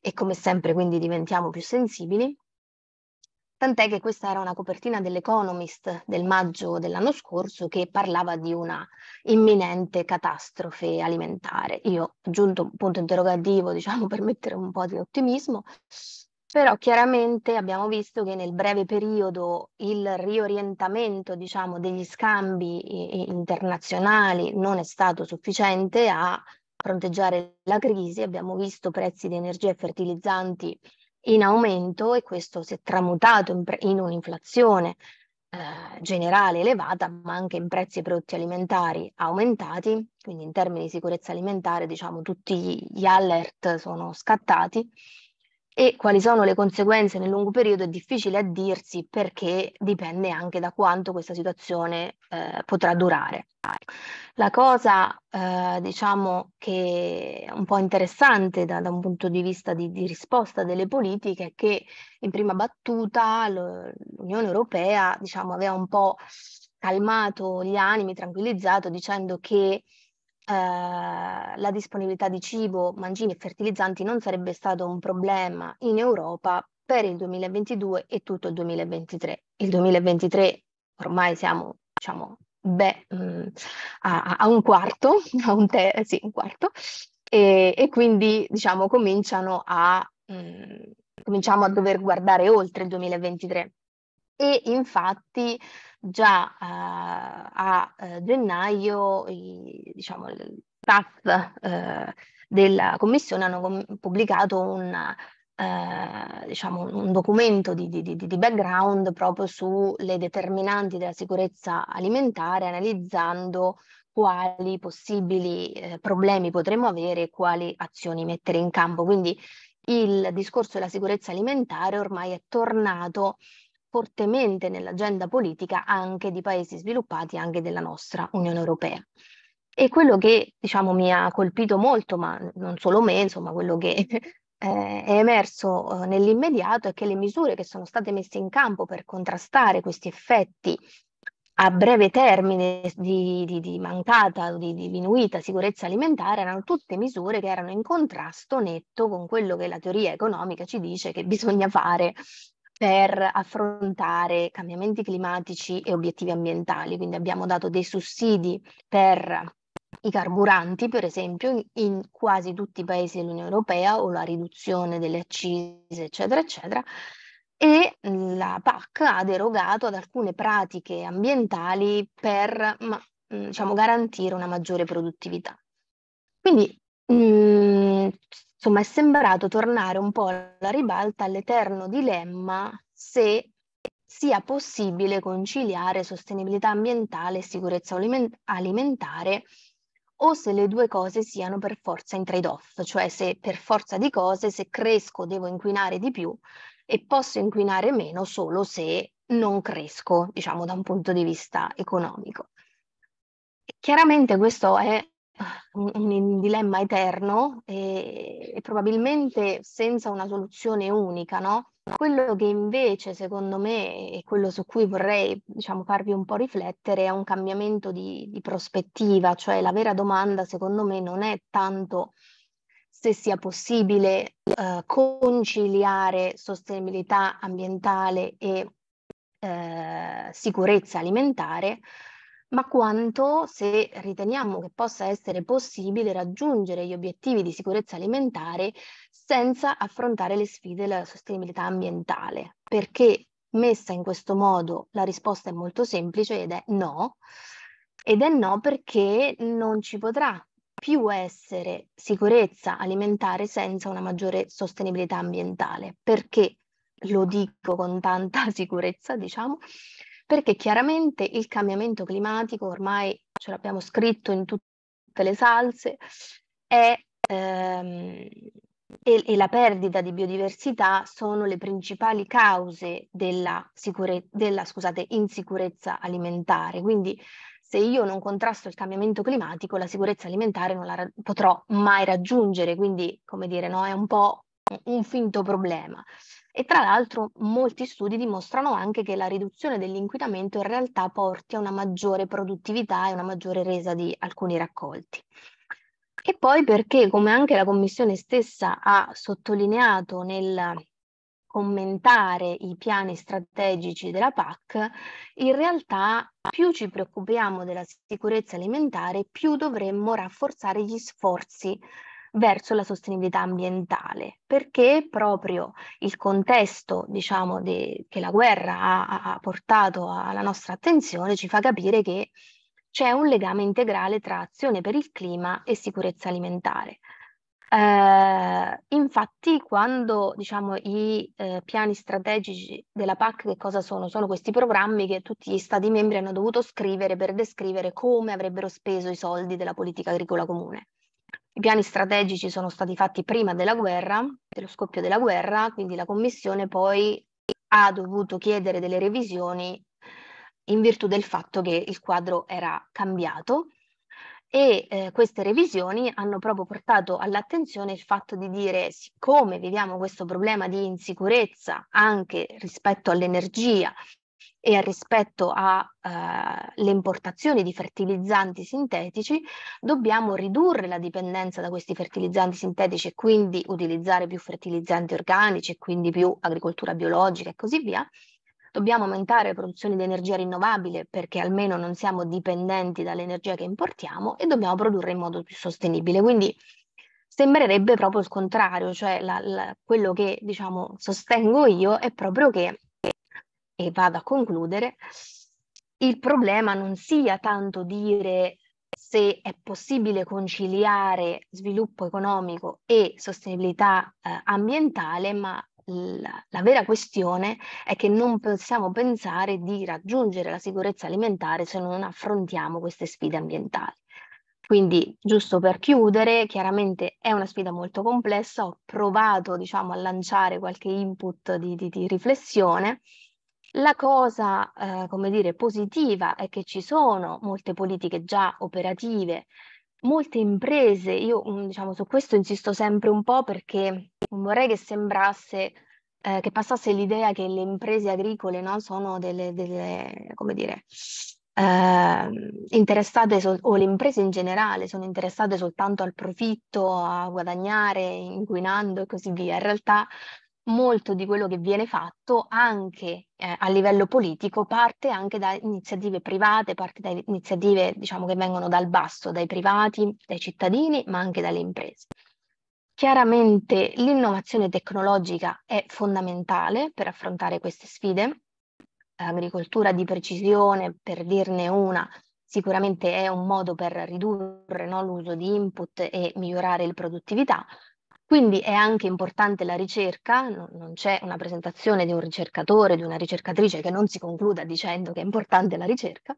e come sempre quindi diventiamo più sensibili. Tant'è che questa era una copertina dell'Economist del maggio dell'anno scorso che parlava di una imminente catastrofe alimentare. Io ho aggiunto un punto interrogativo, diciamo, per mettere un po' di ottimismo, però chiaramente abbiamo visto che nel breve periodo il riorientamento, diciamo, degli scambi eh, eh, internazionali non è stato sufficiente a fronteggiare la crisi, abbiamo visto prezzi di energia e fertilizzanti in aumento e questo si è tramutato in, pre- in un'inflazione eh, generale elevata, ma anche in prezzi e prodotti alimentari aumentati, quindi in termini di sicurezza alimentare diciamo tutti gli alert sono scattati e quali sono le conseguenze nel lungo periodo è difficile a dirsi perché dipende anche da quanto questa situazione eh, potrà durare. La cosa, eh, diciamo, che è un po' interessante da, da un punto di vista di, di, risposta delle politiche è che in prima battuta l'Unione Europea, diciamo, aveva un po' calmato gli animi, tranquillizzato, dicendo che eh, la disponibilità di cibo, mangimi e fertilizzanti non sarebbe stato un problema in Europa per il 2022 e tutto il 2023. Il 2023 ormai siamo, diciamo, beh, mh, mm, a, a, un quarto, *laughs* a un, te- sì, un quarto, e, e, quindi diciamo cominciano a, mh, mm, cominciamo a dover guardare oltre il 2023 e infatti già uh, a eh, gennaio i, diciamo, il staff uh, della Commissione hanno com- pubblicato una, diciamo, un, documento di, di, di, background proprio sulle determinanti della sicurezza alimentare, analizzando quali possibili problemi potremmo avere e quali azioni mettere in campo. Quindi il discorso della sicurezza alimentare ormai è tornato fortemente nell'agenda politica anche di paesi sviluppati, anche della nostra Unione Europea. E quello che diciamo, mi ha colpito molto, ma non solo me, insomma, quello che *laughs* eh, è emerso eh, nell'immediato è che le misure che sono state messe in campo per contrastare questi effetti a breve termine di, di, di mancata o di diminuita sicurezza alimentare erano tutte misure che erano in contrasto netto con quello che la teoria economica ci dice che bisogna fare per affrontare cambiamenti climatici e obiettivi ambientali, quindi abbiamo dato dei sussidi per i carburanti, per esempio, in quasi tutti i paesi dell'Unione Europea o la riduzione delle accise, eccetera, eccetera, e la PAC ha derogato ad alcune pratiche ambientali per ma, diciamo, garantire una maggiore produttività. Quindi mh, mhmm, insomma è sembrato tornare un po' alla ribalta all'eterno dilemma se sia possibile conciliare sostenibilità ambientale e sicurezza alimentare o se le due cose siano per forza in trade-off, cioè se per forza di cose se cresco devo inquinare di più e posso inquinare meno solo se non cresco, diciamo da un punto di vista economico. Chiaramente questo è in un dilemma eterno e, eh, e, probabilmente senza una soluzione unica, no? Quello che invece, secondo me, e quello su cui vorrei diciamo, farvi un po' riflettere, è un cambiamento di, di prospettiva, cioè la vera domanda, secondo me, non è tanto se sia possibile eh, conciliare sostenibilità ambientale e eh, sicurezza alimentare, ma quanto se riteniamo che possa essere possibile raggiungere gli obiettivi di sicurezza alimentare senza affrontare le sfide della sostenibilità ambientale, perché messa in questo modo la risposta è molto semplice ed è no, ed è no perché non ci potrà più essere sicurezza alimentare senza una maggiore sostenibilità ambientale, perché lo dico con tanta *laughs* sicurezza, diciamo, perché chiaramente il cambiamento climatico, ormai ce l'abbiamo scritto in tutte le salse, è, ehm, e, e, la perdita di biodiversità sono le principali cause della, sicure, della scusate, insicurezza alimentare. Quindi se io non contrasto il cambiamento climatico, la sicurezza alimentare non la ra- potrò mai raggiungere. Quindi, come dire, no? è un po' un finto problema. E tra l'altro molti studi dimostrano anche che la riduzione dell'inquinamento in realtà porti a una maggiore produttività e una maggiore resa di alcuni raccolti. E poi perché, come anche la Commissione stessa ha sottolineato nel commentare i piani strategici della PAC, in realtà più ci preoccupiamo della sicurezza alimentare, più dovremmo rafforzare gli sforzi verso la sostenibilità ambientale, perché proprio il contesto diciamo, de, che la guerra ha, ha portato alla nostra attenzione ci fa capire che c'è un legame integrale tra azione per il clima e sicurezza alimentare. Eh, infatti, quando diciamo, i eh, piani strategici della PAC, che cosa sono? Sono questi programmi che tutti gli Stati membri hanno dovuto scrivere per descrivere come avrebbero speso i soldi della politica agricola comune. I piani strategici sono stati fatti prima della guerra, dello scoppio della guerra, quindi la Commissione poi ha dovuto chiedere delle revisioni in virtù del fatto che il quadro era cambiato e eh, queste revisioni hanno proprio portato all'attenzione il fatto di dire siccome viviamo questo problema di insicurezza anche rispetto all'energia e rispetto alle eh, importazioni di fertilizzanti sintetici dobbiamo ridurre la dipendenza da questi fertilizzanti sintetici e quindi utilizzare più fertilizzanti organici e quindi più agricoltura biologica e così via. Dobbiamo aumentare le produzioni di energia rinnovabile perché almeno non siamo dipendenti dall'energia che importiamo e dobbiamo produrre in modo più sostenibile. Quindi sembrerebbe proprio il contrario, cioè la, la, quello che diciamo, sostengo io è proprio che e vado a concludere, il problema non sia tanto dire se è possibile conciliare sviluppo economico e sostenibilità eh, ambientale, ma la, la vera questione è che non possiamo pensare di raggiungere la sicurezza alimentare se non affrontiamo queste sfide ambientali. Quindi, giusto per chiudere, chiaramente è una sfida molto complessa, ho provato diciamo, a lanciare qualche input di, di, di riflessione, la cosa, eh, come dire, positiva è che ci sono molte politiche già operative, molte imprese, io mm, diciamo su questo insisto sempre un po' perché non vorrei che sembrasse eh, che passasse l'idea che le imprese agricole no, sono delle, delle, come dire, eh, interessate sol- o le imprese in generale sono interessate soltanto al profitto, a guadagnare inquinando e così via. In realtà molto di quello che viene fatto anche eh, a livello politico parte anche da iniziative private, parte da iniziative diciamo, che vengono dal basso, dai privati, dai cittadini, ma anche dalle imprese. Chiaramente l'innovazione tecnologica è fondamentale per affrontare queste sfide. L'agricoltura di precisione, per dirne una, sicuramente è un modo per ridurre no, l'uso di input e migliorare la produttività, quindi è anche importante la ricerca, non c'è una presentazione di un ricercatore, di una ricercatrice che non si concluda dicendo che è importante la ricerca,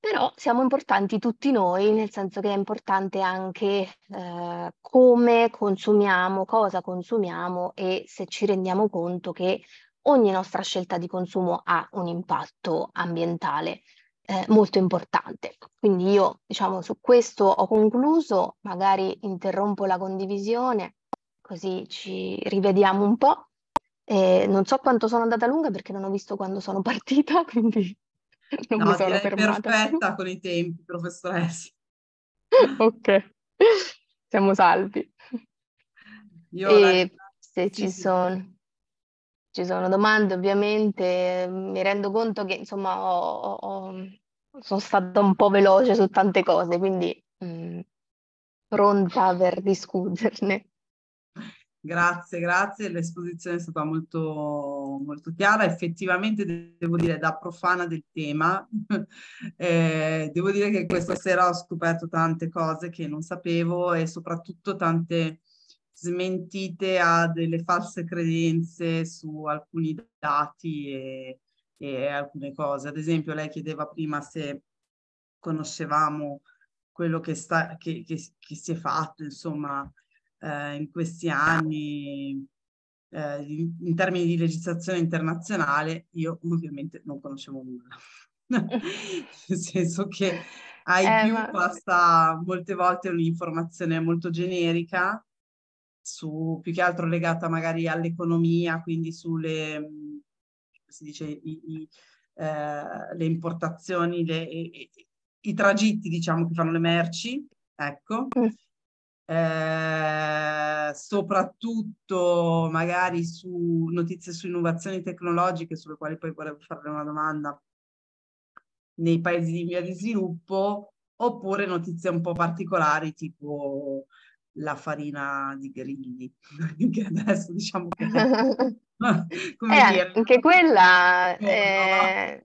però siamo importanti tutti noi, nel senso che è importante anche eh, come consumiamo, cosa consumiamo e se ci rendiamo conto che ogni nostra scelta di consumo ha un impatto ambientale eh, molto importante. Quindi io, diciamo, su questo ho concluso, magari interrompo la condivisione, così ci rivediamo un po'. Eh, non so quanto sono andata lunga perché non ho visto quando sono *laughs* partita, quindi non no, mi sono fermata. perfetta con i tempi, professoressa. *laughs* ok, siamo salvi. Io e la... se ci sono ci sono domande ovviamente, mi rendo conto che insomma ho, ho, sono stata un po' veloce su tante cose, quindi mh, mm, pronta per discuterne. Grazie, grazie, l'esposizione è stata molto, molto chiara, effettivamente devo dire da profana del tema, *laughs* eh, devo dire che questa sera ho scoperto tante cose che non sapevo e soprattutto tante smentite a delle false credenze su alcuni dati e, e alcune cose. Ad esempio, lei chiedeva prima se conoscevamo quello che, sta, che, che, che si è fatto, insomma, eh, in questi anni eh, in termini di legislazione internazionale, io ovviamente non conoscevo nulla. *laughs* Nel senso che ai eh, ma... basta molte volte un'informazione molto generica su, più che altro legata magari all'economia, quindi sulle, si dice, i, i, eh, le importazioni, le, i, i, tragitti, diciamo, che fanno le merci, ecco. Mm. Eh, soprattutto magari su notizie su innovazioni tecnologiche sulle quali poi vorrei fare una domanda nei paesi in via di sviluppo oppure notizie un po' particolari tipo la farina di grilli *laughs* che adesso diciamo che... *laughs* *laughs* come eh, dire, anche quella eh, è,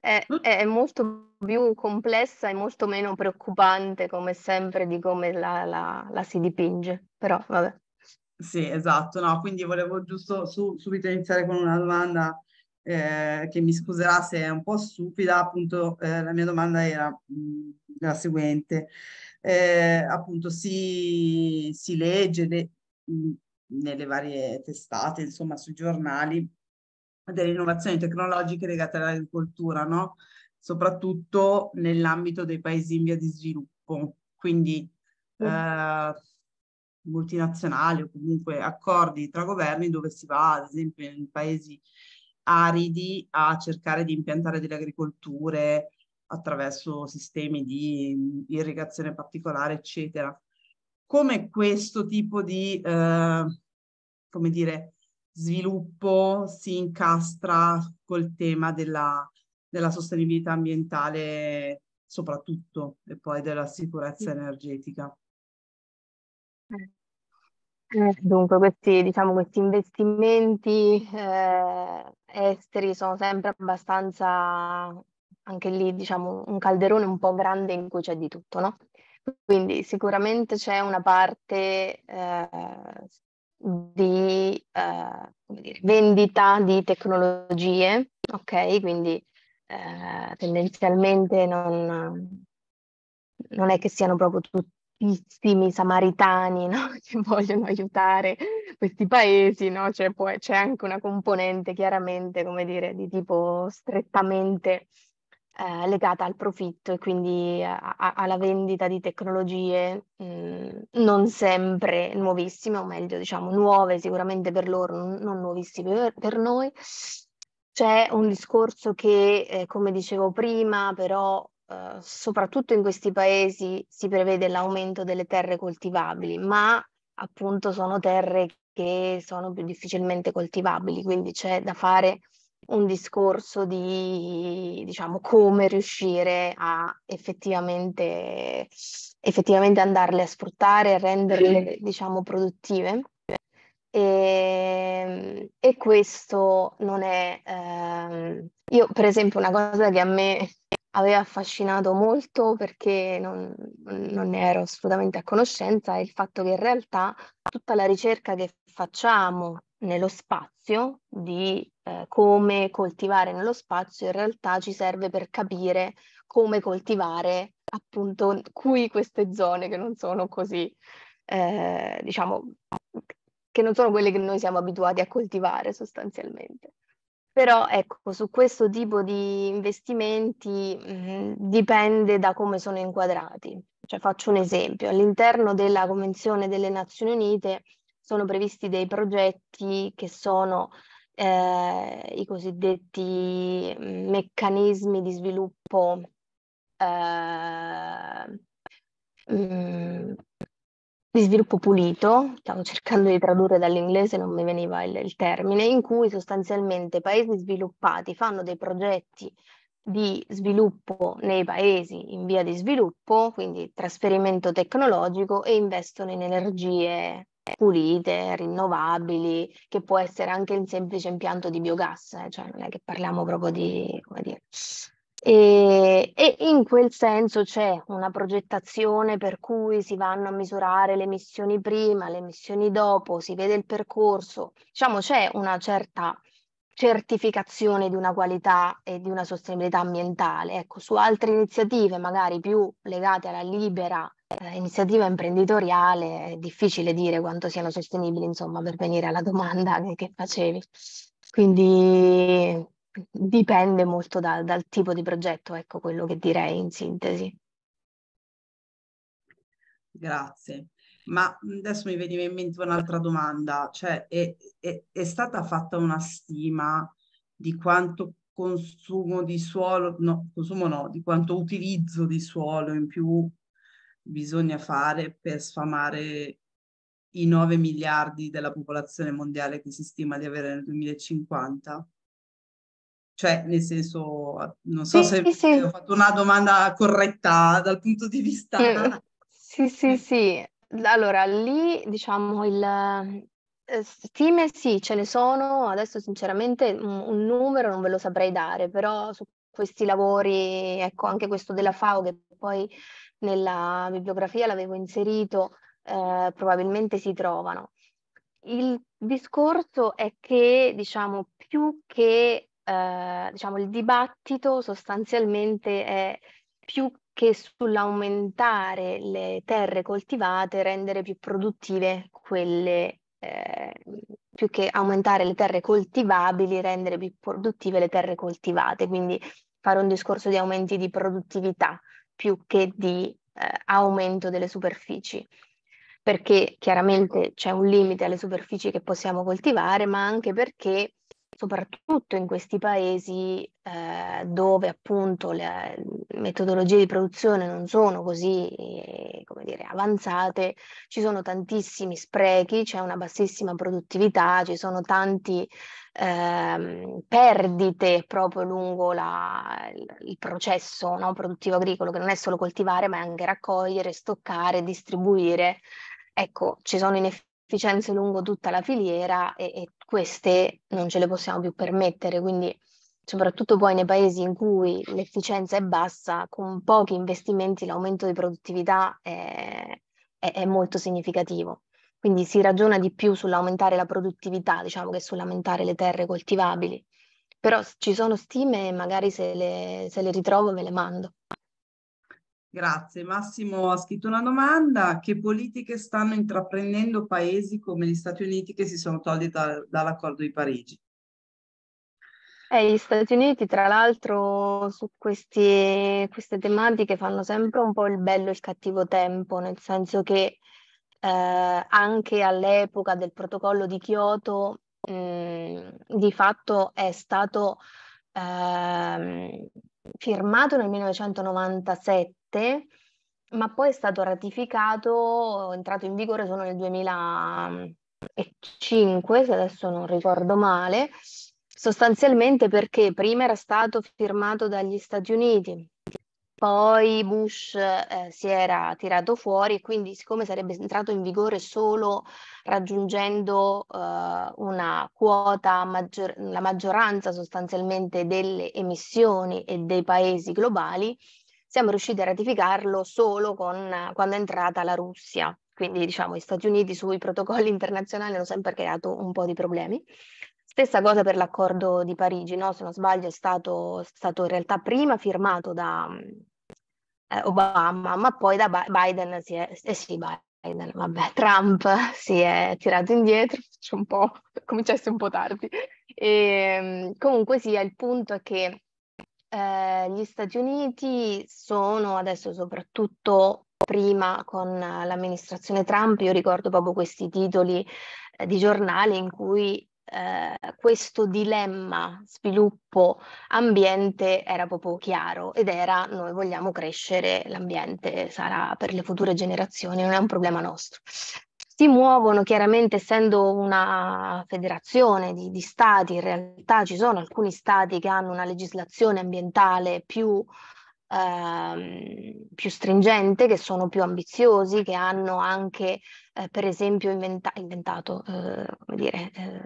è, è, molto più complessa e molto meno preoccupante, come sempre, di come la, la, la si dipinge, però vabbè. Sì, esatto, no, quindi volevo giusto su, subito iniziare con una domanda eh, che mi scuserà se è un po' stupida, appunto eh, la mia domanda era mh, mm, la seguente eh, appunto si, si legge le, nelle varie testate, insomma sui giornali, delle innovazioni tecnologiche legate all'agricoltura, no? soprattutto nell'ambito dei paesi in via di sviluppo, quindi eh, multinazionali o comunque accordi tra governi dove si va ad esempio in paesi aridi a cercare di impiantare delle agricolture attraverso sistemi di irrigazione particolare, eccetera. Come questo tipo di, eh, come dire, sviluppo si incastra col tema della, della sostenibilità ambientale soprattutto e poi della sicurezza energetica? Eh, dunque, questi, diciamo, questi investimenti eh, esteri sono sempre abbastanza anche lì diciamo un calderone un po' grande in cui c'è di tutto, no? Quindi sicuramente c'è una parte eh, di eh, dire, vendita di tecnologie, ok? Quindi eh, tendenzialmente non, non, è che siano proprio tuttissimi samaritani no? *laughs* che vogliono aiutare questi paesi, no? Cioè, poi, c'è anche una componente chiaramente, come dire, di tipo strettamente eh, legata al profitto e quindi a, a, alla vendita di tecnologie mh, mm, non sempre nuovissime, o meglio diciamo nuove sicuramente per loro, non nuovissime per, per noi. C'è un discorso che, eh, come dicevo prima, però eh, soprattutto in questi paesi si prevede l'aumento delle terre coltivabili, ma appunto sono terre che sono più difficilmente coltivabili, quindi c'è da fare un discorso di diciamo, come riuscire a effettivamente, effettivamente andarle a sfruttare, a renderle sì. diciamo, produttive. E, ehm, e, questo non è... Ehm... io per esempio una cosa che a me aveva affascinato molto perché non, non, ne ero assolutamente a conoscenza è il fatto che in realtà tutta la ricerca che facciamo nello spazio di eh, come coltivare nello spazio, in realtà ci serve per capire come coltivare appunto qui queste zone che non sono così, eh, diciamo, che non sono quelle che noi siamo abituati a coltivare sostanzialmente. Però ecco, su questo tipo di investimenti mh, mm, dipende da come sono inquadrati. Cioè, faccio un esempio, all'interno della Convenzione delle Nazioni Unite sono previsti dei progetti che sono eh, i cosiddetti mm, meccanismi di sviluppo eh, mh, mm, di sviluppo pulito, stavo cercando di tradurre dall'inglese, non mi veniva il, il termine, in cui sostanzialmente paesi sviluppati fanno dei progetti di sviluppo nei paesi in via di sviluppo, quindi trasferimento tecnologico, e investono in energie pulite, rinnovabili, che può essere anche un semplice impianto di biogas, eh, cioè non è che parliamo proprio di... come dire... E, e, in quel senso c'è una progettazione per cui si vanno a misurare le emissioni prima, le emissioni dopo, si vede il percorso, diciamo c'è una certa certificazione di una qualità e di una sostenibilità ambientale. Ecco, su altre iniziative magari più legate alla libera eh, iniziativa imprenditoriale, è difficile dire quanto siano sostenibili, insomma, per venire alla domanda che facevi. Quindi dipende molto da, dal tipo di progetto, ecco quello che direi in sintesi. Grazie. Ma adesso mi veniva in mente un'altra domanda, cioè è, è, è stata fatta una stima di quanto consumo di suolo, no, consumo no, di quanto utilizzo di suolo in più bisogna fare per sfamare i 9 miliardi della popolazione mondiale che si stima di avere nel 2050? Cioè, nel senso, non so sì, se sì, sì. ho fatto una domanda corretta dal punto di vista... Sì, *laughs* sì, eh. sì. Allora, lì diciamo il, eh, Stime sì, ce ne sono, adesso sinceramente un numero non ve lo saprei dare, però su questi lavori, ecco anche questo della FAO che poi nella bibliografia l'avevo inserito, eh, probabilmente si trovano. Il discorso è che, diciamo, più che eh, diciamo, il dibattito sostanzialmente è più che sull'aumentare le terre coltivate, rendere più produttive quelle, eh, più che aumentare le terre coltivabili, rendere più produttive le terre coltivate, quindi fare un discorso di aumenti di produttività più che di eh, aumento delle superfici, perché chiaramente c'è un limite alle superfici che possiamo coltivare, ma anche perché soprattutto in questi paesi eh, dove appunto le metodologie di produzione non sono così eh, dire, avanzate, ci sono tantissimi sprechi, c'è una bassissima produttività, ci sono tante eh, perdite proprio lungo la, il processo no, produttivo agricolo, che non è solo coltivare, ma è anche raccogliere, stoccare, distribuire. Ecco, ci sono inefficienze lungo tutta la filiera e, e queste non ce le possiamo più permettere, quindi soprattutto poi nei paesi in cui l'efficienza è bassa, con pochi investimenti l'aumento di produttività è, è, è molto significativo. Quindi si ragiona di più sull'aumentare la produttività, diciamo, che sull'aumentare le terre coltivabili. Però ci sono stime, magari se le, se le ritrovo ve le mando. Grazie. Massimo ha scritto una domanda. Che politiche stanno intraprendendo paesi come gli Stati Uniti che si sono tolti da, dall'accordo di Parigi? Eh, gli Stati Uniti, tra l'altro, su questi, queste tematiche fanno sempre un po' il bello e il cattivo tempo, nel senso che eh, anche all'epoca del protocollo di Kyoto, mh, di fatto è stato... Ehm, firmato nel 1997, ma poi è stato ratificato, è entrato in vigore solo nel 2005, se adesso non ricordo male, sostanzialmente perché prima era stato firmato dagli Stati Uniti, poi Bush eh, si era tirato fuori e quindi siccome sarebbe entrato in vigore solo raggiungendo eh, una quota, maggior- la maggioranza sostanzialmente delle emissioni e dei paesi globali, siamo riusciti a ratificarlo solo con, quando è entrata la Russia. Quindi diciamo gli Stati Uniti sui protocolli internazionali hanno sempre creato un po' di problemi. Stessa cosa per l'accordo di Parigi, no? se non sbaglio è stato, è stato in realtà prima firmato da, eh, Obama, ma poi da Biden si è, eh sì, Biden, vabbè, Trump *laughs* si è tirato indietro, faccio *laughs* un po', comincia un po' tardi. E, ehm, comunque sia, sì, il punto è che eh, gli Stati Uniti sono adesso soprattutto prima con l'amministrazione Trump, io ricordo proprio questi titoli eh, di giornale in cui eh, questo dilemma sviluppo ambiente era proprio chiaro ed era noi vogliamo crescere, l'ambiente sarà per le future generazioni, non è un problema nostro. Si muovono chiaramente essendo una federazione di, di stati, in realtà ci sono alcuni stati che hanno una legislazione ambientale più ehm, più stringente, che sono più ambiziosi, che hanno anche, eh, per esempio, inventa- inventato, eh, come dire, eh,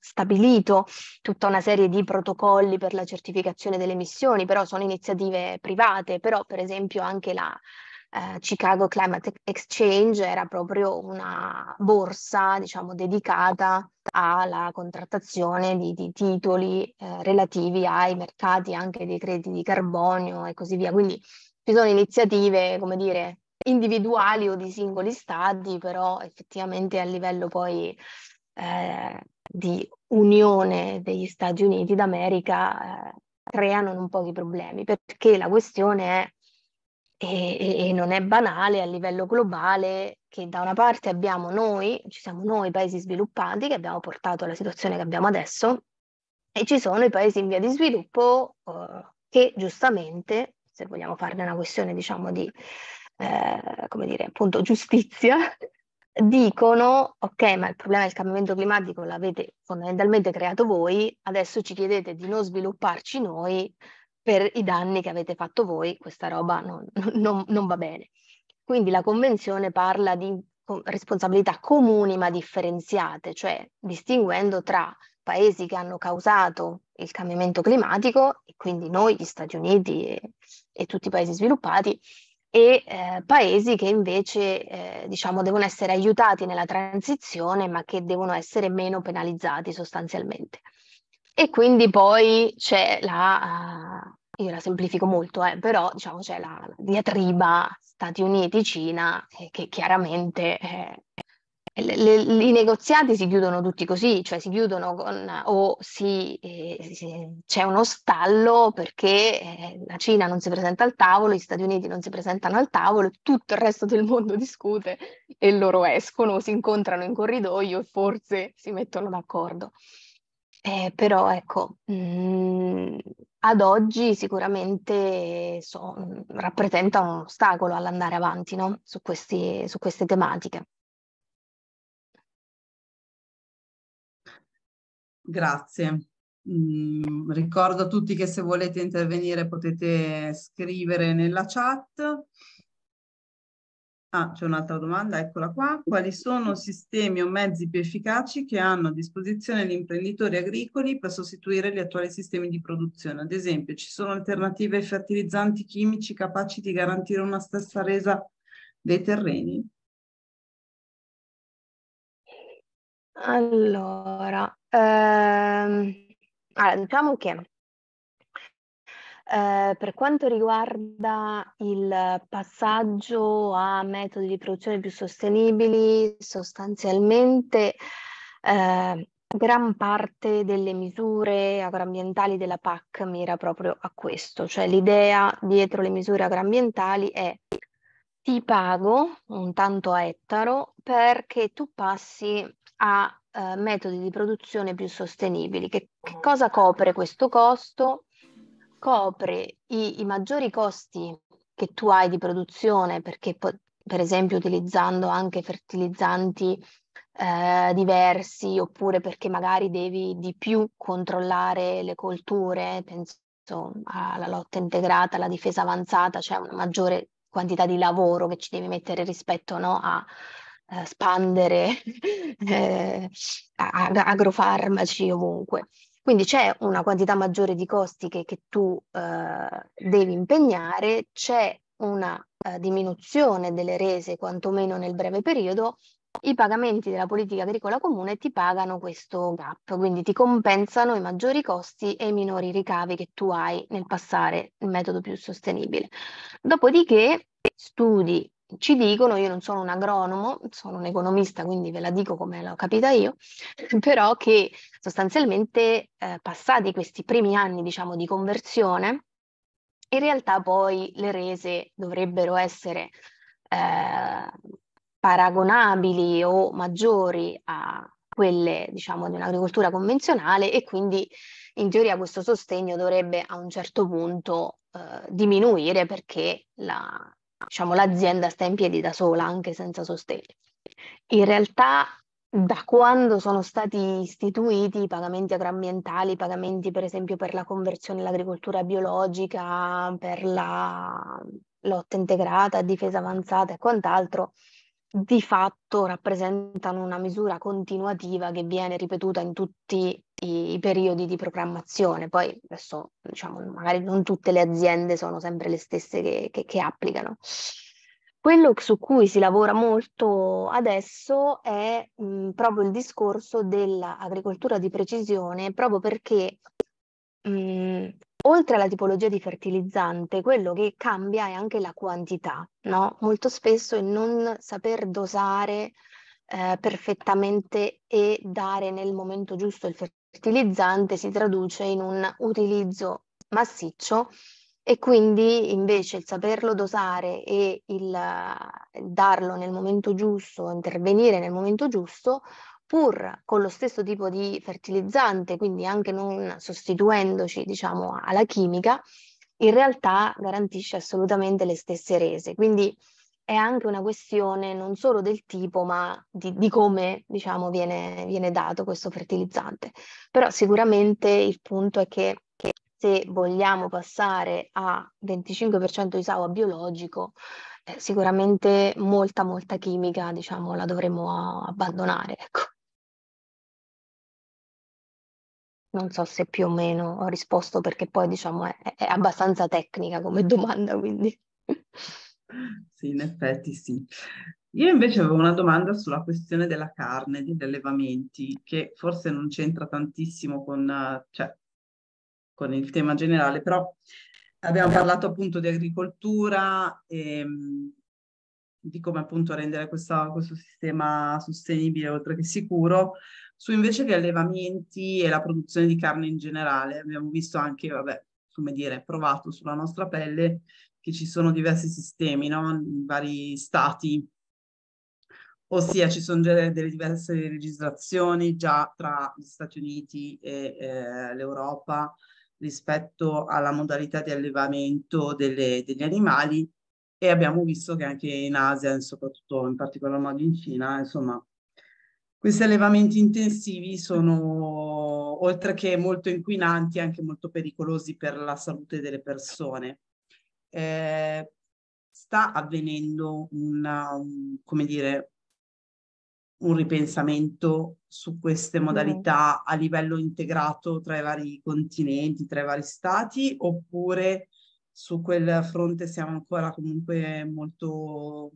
stabilito tutta una serie di protocolli per la certificazione delle missioni, però sono iniziative private, però per esempio anche la, eh, Chicago Climate Exchange era proprio una borsa, diciamo, dedicata alla contrattazione di, di titoli eh, relativi ai mercati anche dei crediti di carbonio e così via. Quindi ci sono iniziative, come dire, individuali o di singoli stati, però effettivamente a livello poi eh, di unione degli Stati Uniti d'America eh, creano non pochi problemi, perché la questione è e, e, non è banale a livello globale che da una parte abbiamo noi, ci siamo noi paesi sviluppati che abbiamo portato alla situazione che abbiamo adesso e ci sono i paesi in via di sviluppo eh, che giustamente, se vogliamo farne una questione diciamo di, eh, come dire, appunto giustizia, *laughs* dicono ok ma il problema del cambiamento climatico l'avete fondamentalmente creato voi, adesso ci chiedete di non svilupparci noi per i danni che avete fatto voi, questa roba non, non, non va bene. Quindi la Convenzione parla di responsabilità comuni ma differenziate, cioè distinguendo tra paesi che hanno causato il cambiamento climatico, e quindi noi, gli Stati Uniti e, e tutti i paesi sviluppati, e eh, paesi che invece eh, diciamo, devono essere aiutati nella transizione ma che devono essere meno penalizzati sostanzialmente. E quindi poi c'è la, io la semplifico molto, eh, però diciamo c'è la, la diatriba Stati Uniti-Cina eh, che chiaramente eh, i negoziati si chiudono tutti così, cioè si chiudono con, o si, eh, si, c'è uno stallo perché eh, la Cina non si presenta al tavolo, gli Stati Uniti non si presentano al tavolo, tutto il resto del mondo discute e loro escono, si incontrano in corridoio e forse si mettono d'accordo. Eh, però ecco, mh, mm, ad oggi sicuramente so, mm, rappresenta un ostacolo all'andare avanti no? su, questi, su queste tematiche. Grazie. Mm, ricordo a tutti che se volete intervenire potete scrivere nella chat. Ah, c'è un'altra domanda, eccola qua. Quali sono sistemi o mezzi più efficaci che hanno a disposizione gli imprenditori agricoli per sostituire gli attuali sistemi di produzione? Ad esempio, ci sono alternative ai fertilizzanti chimici capaci di garantire una stessa resa dei terreni? Allora, ehm, allora diciamo che eh, per quanto riguarda il passaggio a metodi di produzione più sostenibili, sostanzialmente eh, gran parte delle misure agroambientali della PAC mira proprio a questo, cioè l'idea dietro le misure agroambientali è ti pago un tanto a ettaro perché tu passi a eh, metodi di produzione più sostenibili. Che, che cosa copre questo costo? copre i, i maggiori costi che tu hai di produzione, perché po- per esempio utilizzando anche fertilizzanti eh, diversi oppure perché magari devi di più controllare le colture, penso alla lotta integrata, alla difesa avanzata, c'è cioè una maggiore quantità di lavoro che ci devi mettere rispetto no, a eh, spandere *laughs* eh, eh agrofarmaci ovunque. Quindi c'è una quantità maggiore di costi che, che tu eh, devi impegnare, c'è una eh, diminuzione delle rese, quantomeno nel breve periodo, i pagamenti della politica agricola comune ti pagano questo gap, quindi ti compensano i maggiori costi e i minori ricavi che tu hai nel passare il metodo più sostenibile. Dopodiché studi ci dicono, io non sono un agronomo, sono un economista, quindi ve la dico come l'ho capita io, *laughs* però che sostanzialmente eh, passati questi primi anni diciamo, di conversione, in realtà poi le rese dovrebbero essere eh, paragonabili o maggiori a quelle diciamo, di un'agricoltura convenzionale e quindi in teoria questo sostegno dovrebbe a un certo punto eh, diminuire perché la, diciamo, l'azienda sta in piedi da sola anche senza sostegno. In realtà da quando sono stati istituiti i pagamenti agroambientali, i pagamenti per esempio per la conversione all'agricoltura biologica, per la lotta integrata, difesa avanzata e quant'altro, di fatto rappresentano una misura continuativa che viene ripetuta in tutti i, i periodi di programmazione. Poi adesso diciamo, magari non tutte le aziende sono sempre le stesse che, che, che applicano. Quello su cui si lavora molto adesso è mh, proprio il discorso dell'agricoltura di precisione, proprio perché mh, Oltre alla tipologia di fertilizzante, quello che cambia è anche la quantità, no? Molto spesso il non saper dosare eh, perfettamente e dare nel momento giusto il fertilizzante si traduce in un utilizzo massiccio e quindi invece il saperlo dosare e il eh, darlo nel momento giusto, intervenire nel momento giusto, pur con lo stesso tipo di fertilizzante, quindi anche non sostituendoci diciamo, alla chimica, in realtà garantisce assolutamente le stesse rese. Quindi è anche una questione non solo del tipo, ma di, di come diciamo, viene, viene, dato questo fertilizzante. Però sicuramente il punto è che, che se vogliamo passare a 25% di SAUA biologico, eh, sicuramente molta, molta chimica diciamo, la dovremo abbandonare. Ecco. Non so se più o meno ho risposto perché poi diciamo è, è abbastanza tecnica come domanda, quindi. Sì, in effetti sì. Io invece avevo una domanda sulla questione della carne, degli allevamenti, che forse non c'entra tantissimo con, cioè, con il tema generale, però abbiamo parlato appunto di agricoltura e ehm, di come appunto rendere questa, questo sistema sostenibile oltre che sicuro, su invece gli allevamenti e la produzione di carne in generale. Abbiamo visto anche, vabbè, come dire, provato sulla nostra pelle che ci sono diversi sistemi, no? in vari stati, ossia ci sono delle diverse registrazioni già tra gli Stati Uniti e eh, l'Europa rispetto alla modalità di allevamento delle, degli animali e abbiamo visto che anche in Asia, soprattutto in particolar modo in Cina, insomma, questi allevamenti intensivi sono, oltre che molto inquinanti, anche molto pericolosi per la salute delle persone. Eh, sta avvenendo una, un, come dire, un ripensamento su queste modalità a livello integrato tra i vari continenti, tra i vari stati, oppure su quel fronte siamo ancora comunque molto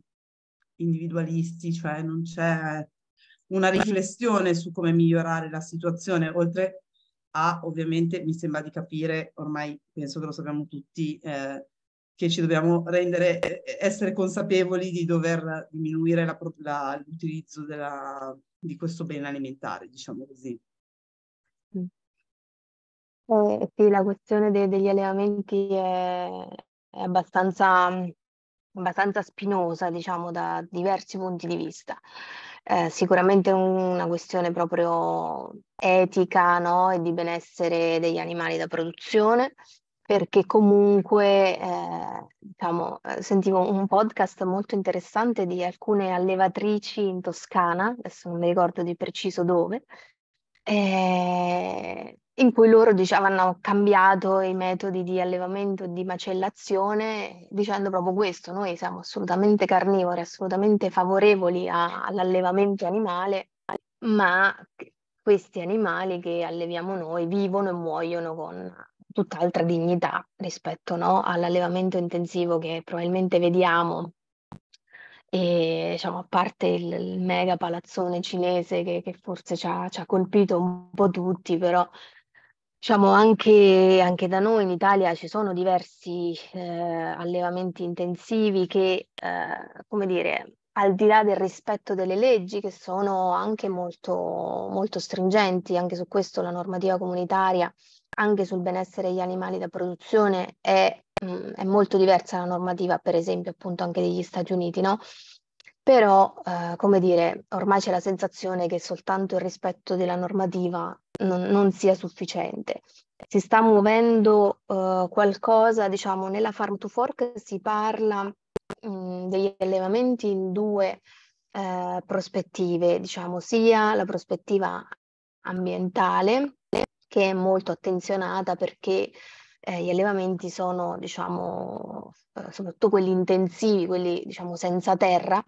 individualisti, cioè non c'è una riflessione su come migliorare la situazione, oltre a ovviamente mi sembra di capire, ormai penso che lo sappiamo tutti, eh, che ci dobbiamo rendere, eh, essere consapevoli di dover diminuire la, la, l'utilizzo della, di questo bene alimentare, diciamo così. Mm. Eh, sì, la questione de- degli allevamenti è, è abbastanza, abbastanza, spinosa, diciamo, da diversi punti di vista eh, sicuramente una questione proprio etica no? e di benessere degli animali da produzione, perché comunque eh, diciamo, eh, sentivo un podcast molto interessante di alcune allevatrici in Toscana, adesso non mi ricordo di preciso dove, eh, in cui loro dicevano hanno cambiato i metodi di allevamento e di macellazione dicendo proprio questo, noi siamo assolutamente carnivori, assolutamente favorevoli a, all'allevamento animale, ma questi animali che alleviamo noi vivono e muoiono con tutt'altra dignità rispetto no, all'allevamento intensivo che probabilmente vediamo e diciamo, a parte il, il, mega palazzone cinese che, che forse ci ha, ci ha, colpito un po' tutti, però Diciamo anche, anche, da noi in Italia ci sono diversi eh, allevamenti intensivi che, eh, come dire, al di là del rispetto delle leggi che sono anche molto, molto stringenti, anche su questo la normativa comunitaria, anche sul benessere degli animali da produzione è, mh, mm, è molto diversa la normativa, per esempio, appunto anche degli Stati Uniti, no? Però, eh, come dire, ormai c'è la sensazione che soltanto il rispetto della normativa non, non sia sufficiente. Si sta muovendo uh, qualcosa, diciamo, nella Farm to Fork si parla mh, mm, degli allevamenti in due eh, prospettive, diciamo, sia la prospettiva ambientale, che è molto attenzionata perché eh, gli allevamenti sono, diciamo, eh, soprattutto quelli intensivi, quelli diciamo senza terra,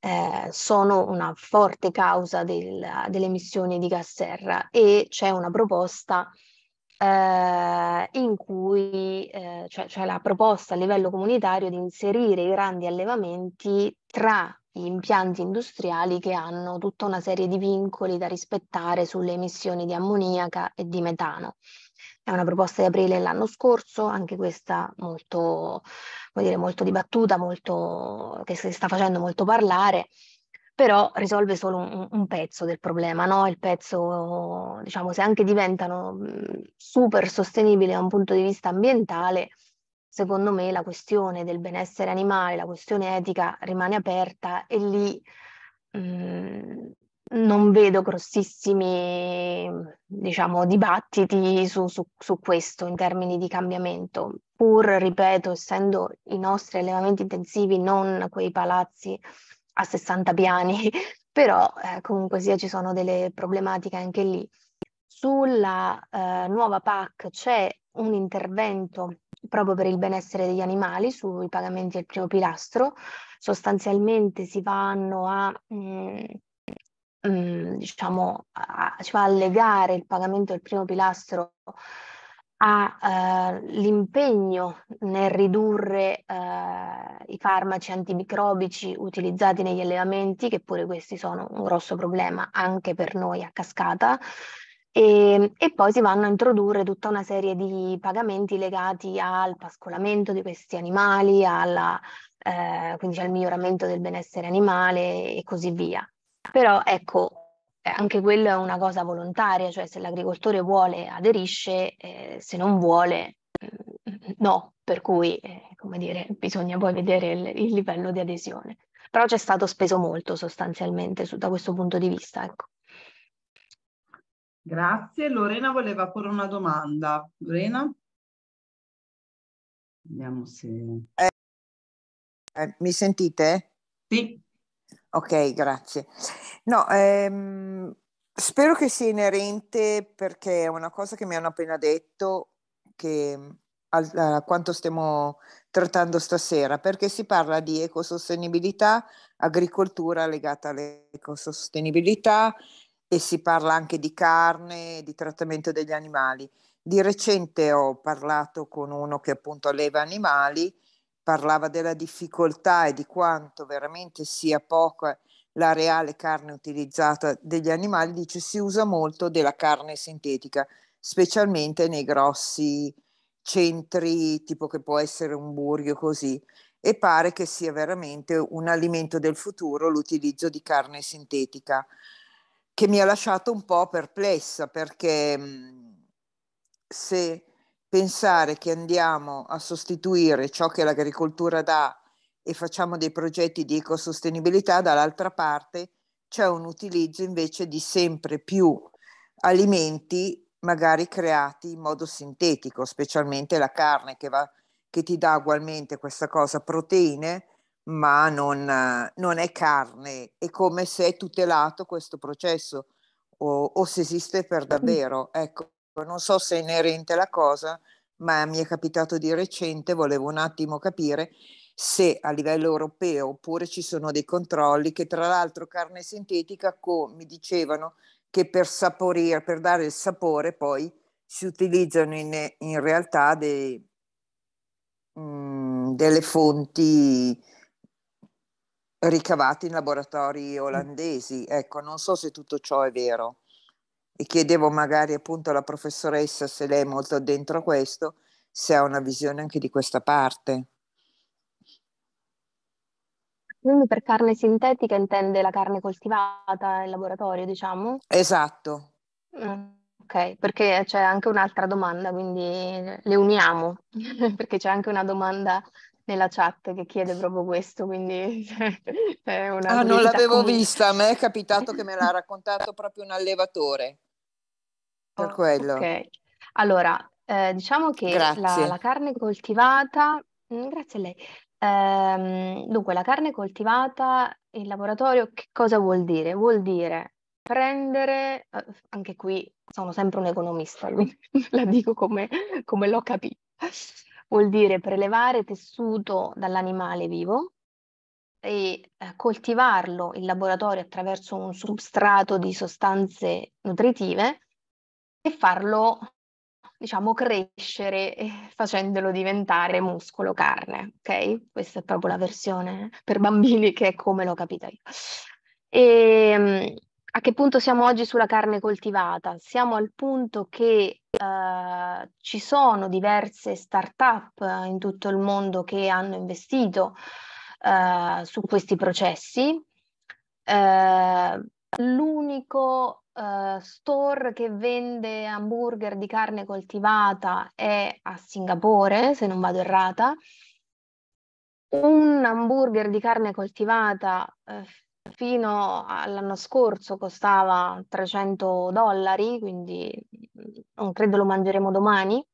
eh, sono una forte causa del, delle emissioni di gas serra e c'è una proposta eh, in cui eh, cioè, cioè la proposta a livello comunitario di inserire i grandi allevamenti tra gli impianti industriali che hanno tutta una serie di vincoli da rispettare sulle emissioni di ammoniaca e di metano. È una proposta di aprile l'anno scorso, anche questa molto, dire, molto dibattuta, molto, che si sta facendo molto parlare però risolve solo un, un pezzo del problema, no? Il pezzo, diciamo, se anche diventano super sostenibili da un punto di vista ambientale, secondo me la questione del benessere animale, la questione etica rimane aperta e lì mh, non vedo grossissimi, diciamo, dibattiti su, su, su, questo in termini di cambiamento, pur, ripeto, essendo i nostri allevamenti intensivi non quei palazzi a 60 piani, *laughs* però eh, comunque sia ci sono delle problematiche anche lì. Sulla eh, nuova PAC c'è un intervento proprio per il benessere degli animali sui pagamenti del primo pilastro. Sostanzialmente si vanno a mh, mm, Mhmm, diciamo, ci va a legare il pagamento del primo pilastro all'impegno eh, nel ridurre eh, i farmaci antimicrobici utilizzati negli allevamenti, che pure questi sono un grosso problema anche per noi a cascata, e, ehm, e, poi si vanno a introdurre tutta una serie di pagamenti legati al pascolamento di questi animali, alla, eh, quindi al miglioramento del benessere animale e così via. Però ecco, eh, anche quello è una cosa volontaria, cioè se l'agricoltore vuole aderisce, eh, se non vuole mm, no, per cui eh, come dire, bisogna poi vedere il, il, livello di adesione. Però c'è stato speso molto sostanzialmente su, da questo punto di vista. Ecco. Grazie. Lorena voleva porre una domanda. Lorena? Vediamo se... Eh, eh, mi sentite? Sì. Ok, grazie. No, ehm, spero che sia inerente perché è una cosa che mi hanno appena detto che a, quanto stiamo trattando stasera, perché si parla di ecosostenibilità, agricoltura legata all'ecosostenibilità e si parla anche di carne, di trattamento degli animali. Di recente ho parlato con uno che appunto alleva animali parlava della difficoltà e di quanto veramente sia poca eh, la reale carne utilizzata degli animali, dice si usa molto della carne sintetica, specialmente nei grossi centri, tipo che può essere un burghio così, e pare che sia veramente un alimento del futuro l'utilizzo di carne sintetica, che mi ha lasciato un po' perplessa perché mm, se pensare che andiamo a sostituire ciò che l'agricoltura dà e facciamo dei progetti di ecosostenibilità, dall'altra parte c'è un utilizzo invece di sempre più alimenti magari creati in modo sintetico, specialmente la carne che, va, che ti dà ugualmente questa cosa, proteine, ma non, non, è carne, è come se è tutelato questo processo o, o se esiste per mm. davvero. Ecco, Ecco, non so se è inerente la cosa, ma mi è capitato di recente, volevo un attimo capire se a livello europeo oppure ci sono dei controlli che tra l'altro carne sintetica co- mi dicevano che per saporire, per dare il sapore poi si utilizzano in, in realtà dei, mh, mm, delle fonti ricavate in laboratori mm. olandesi. Ecco, non so se tutto ciò è vero e chiedevo magari appunto alla professoressa se lei è molto dentro questo, se ha una visione anche di questa parte. Quindi per carne sintetica intende la carne coltivata in laboratorio, diciamo? Esatto. Mm, ok, perché c'è anche un'altra domanda, quindi le uniamo, *laughs* perché c'è anche una domanda nella chat che chiede proprio questo, quindi *laughs* è una... Ah, non l'avevo comunque. vista, a me è capitato che me l'ha *laughs* raccontato proprio un allevatore per ecco, quello. Ok, allora eh, diciamo che la, la, carne coltivata, mm, grazie a lei, ehm, dunque la carne coltivata in laboratorio che cosa vuol dire? Vuol dire prendere, eh, anche qui sono sempre un economista, *laughs* la dico come, come l'ho capito, vuol dire prelevare tessuto dall'animale vivo, e eh, coltivarlo in laboratorio attraverso un substrato di sostanze nutritive e farlo, diciamo, crescere eh, facendolo diventare muscolo carne, ok? Questa è proprio la versione per bambini che è come l'ho capita io. E, ehm, a che punto siamo oggi sulla carne coltivata? Siamo al punto che eh, ci sono diverse start-up eh, in tutto il mondo che hanno investito eh, su questi processi. Eh, l'unico eh, store che vende hamburger di carne coltivata è a Singapore, se non vado errata. Un hamburger di carne coltivata uh, fino all'anno scorso costava 300 dollari, quindi non credo lo mangeremo domani.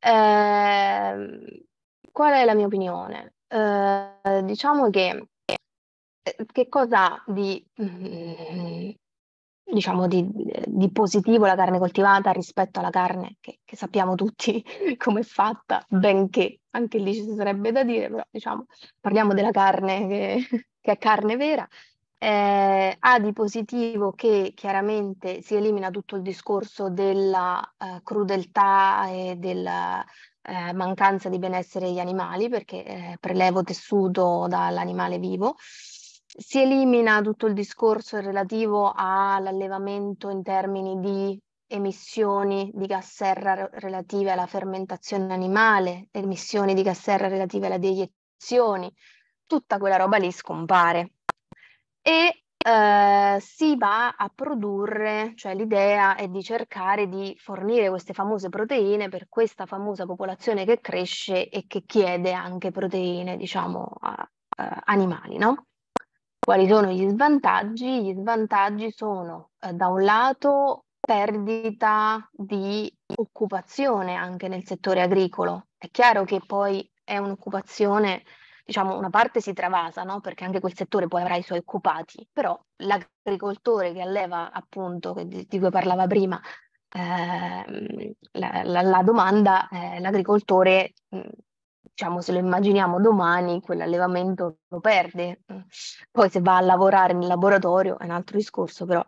Eh, qual è la mia opinione? Eh, diciamo che eh, che cosa di diciamo, di, di, positivo la carne coltivata rispetto alla carne che, che sappiamo tutti *laughs* come è fatta, benché anche lì ci sarebbe da dire, però diciamo, parliamo della carne che, *laughs* che è carne vera. Eh, ha di positivo che chiaramente si elimina tutto il discorso della eh, crudeltà e della eh, mancanza di benessere degli animali, perché eh, prelevo tessuto dall'animale vivo si elimina tutto il discorso relativo all'allevamento in termini di emissioni di gas serra relative alla fermentazione animale, emissioni di gas serra relative alle deiezioni, tutta quella roba lì scompare. E eh, si va a produrre, cioè l'idea è di cercare di fornire queste famose proteine per questa famosa popolazione che cresce e che chiede anche proteine, diciamo, a, a eh, animali, no? Quali sono gli svantaggi? Gli svantaggi sono eh, da un lato perdita di occupazione anche nel settore agricolo. È chiaro che poi è un'occupazione, diciamo, una parte si travasa, no? Perché anche quel settore poi avrà i suoi occupati, però l'agricoltore che alleva appunto, di, cui parlava prima, eh, la, la, la, domanda, eh, l'agricoltore mh, diciamo, se lo immaginiamo domani, quell'allevamento lo perde. Poi se va a lavorare nel laboratorio è un altro discorso, però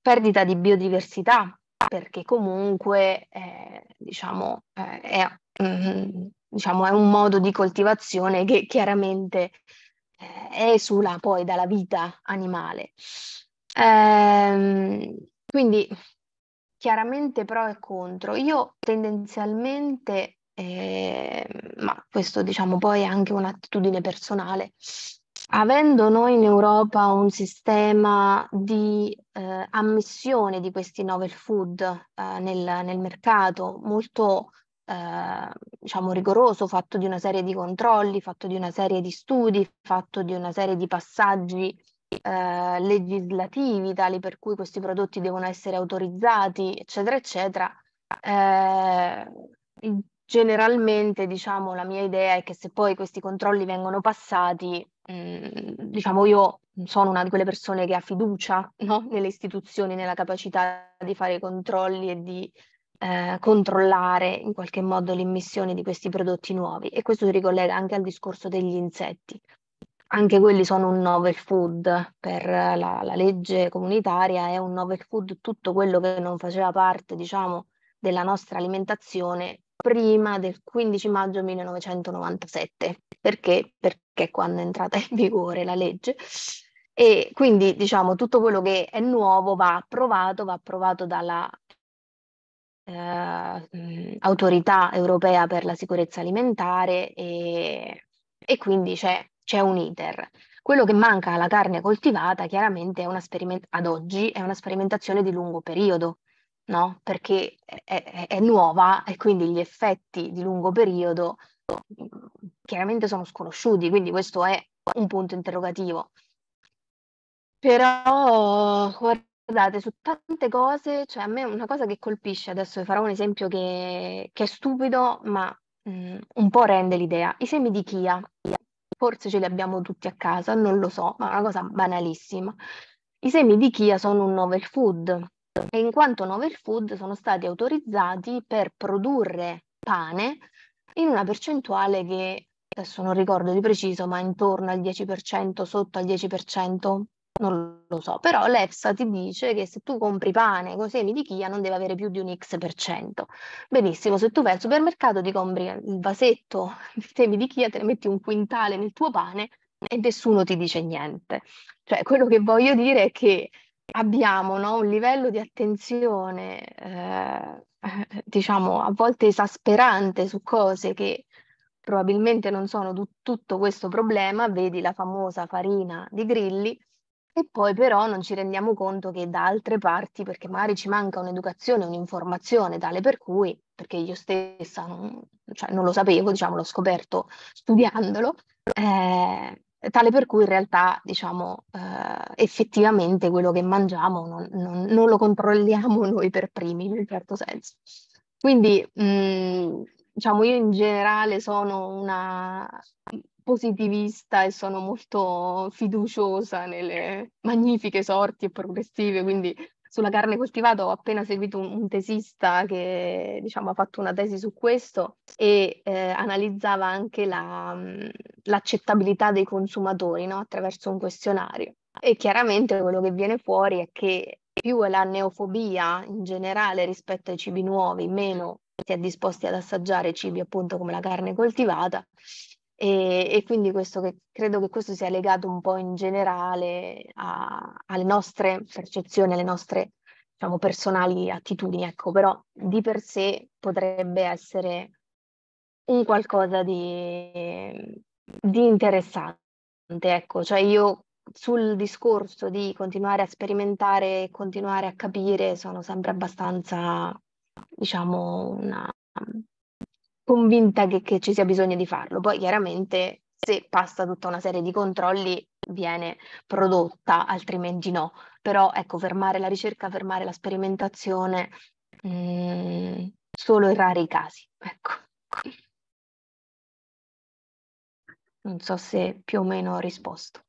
perdita di biodiversità, perché comunque eh, diciamo, eh, è, mm, diciamo, è, un modo di coltivazione che chiaramente eh, esula poi dalla vita animale. Ehm, quindi chiaramente pro e contro. Io tendenzialmente eh, ma questo diciamo poi è anche un'attitudine personale. Avendo noi in Europa un sistema di eh, ammissione di questi novel food eh, nel, nel, mercato molto eh, diciamo rigoroso, fatto di una serie di controlli, fatto di una serie di studi, fatto di una serie di passaggi eh, legislativi tali per cui questi prodotti devono essere autorizzati, eccetera, eccetera, eh, il generalmente diciamo, la mia idea è che se poi questi controlli vengono passati, mh, mm, diciamo io sono una di quelle persone che ha fiducia *laughs* no? nelle istituzioni, nella capacità di fare i controlli e di eh, controllare in qualche modo l'immissione di questi prodotti nuovi e questo si ricollega anche al discorso degli insetti. Anche quelli sono un novel food per la, la legge comunitaria, è un novel food tutto quello che non faceva parte, diciamo, della nostra alimentazione prima del 15 maggio 1997. Perché? Perché è quando è entrata in vigore la legge. E quindi diciamo tutto quello che è nuovo va approvato, va approvato dalla eh, autorità europea per la sicurezza alimentare e, e quindi c'è, c'è un iter. Quello che manca alla carne coltivata chiaramente è una speriment- ad oggi è una sperimentazione di lungo periodo, no? Perché è, è, è nuova e quindi gli effetti di lungo periodo mm, chiaramente sono sconosciuti, quindi questo è un punto interrogativo. Però guardate, su tante cose, cioè a me una cosa che colpisce, adesso vi farò un esempio che, che è stupido, ma mh, mm, un po' rende l'idea. I semi di chia, forse ce li abbiamo tutti a casa, non lo so, ma è una cosa banalissima. I semi di chia sono un novel food, e in quanto novel food sono stati autorizzati per produrre pane in una percentuale che adesso non ricordo di preciso, ma intorno al 10%, sotto al 10%, non lo so, però l'EFSA ti dice che se tu compri pane con semi di chia non deve avere più di un X%. Benissimo, se tu vai al supermercato ti compri il vasetto *laughs* di semi di chia, te ne metti un quintale nel tuo pane e nessuno ti dice niente. Cioè, quello che voglio dire è che abbiamo no, un livello di attenzione, eh, *laughs* diciamo, a volte esasperante su cose che probabilmente non sono du- tutto questo problema, vedi la famosa farina di grilli, e poi però non ci rendiamo conto che da altre parti, perché magari ci manca un'educazione, un'informazione tale per cui, perché io stessa non, cioè non lo sapevo, diciamo, l'ho scoperto studiandolo, eh, tale per cui in realtà diciamo eh, effettivamente quello che mangiamo non, non, non, lo controlliamo *laughs* noi per primi in un certo senso. Quindi mh, mm, diciamo io in generale sono una positivista e sono molto fiduciosa nelle magnifiche sorti e progressive, quindi sulla carne coltivata ho appena seguito un, un tesista che diciamo, ha fatto una tesi su questo e eh, analizzava anche la, mm, l'accettabilità dei consumatori no? attraverso un questionario. E chiaramente quello che viene fuori è che più è la neofobia in generale rispetto ai cibi nuovi, meno si è disposti ad assaggiare cibi appunto come la carne coltivata e, e quindi che, credo che questo sia legato un po' in generale a, alle nostre percezioni, alle nostre diciamo, personali attitudini, ecco, però di per sé potrebbe essere un qualcosa di, di interessante, ecco, cioè io sul discorso di continuare a sperimentare, continuare a capire, sono sempre abbastanza, diciamo, una, convinta che, che ci sia bisogno di farlo. Poi chiaramente se passa tutta una serie di controlli viene prodotta, altrimenti no. Però ecco, fermare la ricerca, fermare la sperimentazione, mh, mm, solo in rari casi. Ecco. Non so se più o meno ho risposto.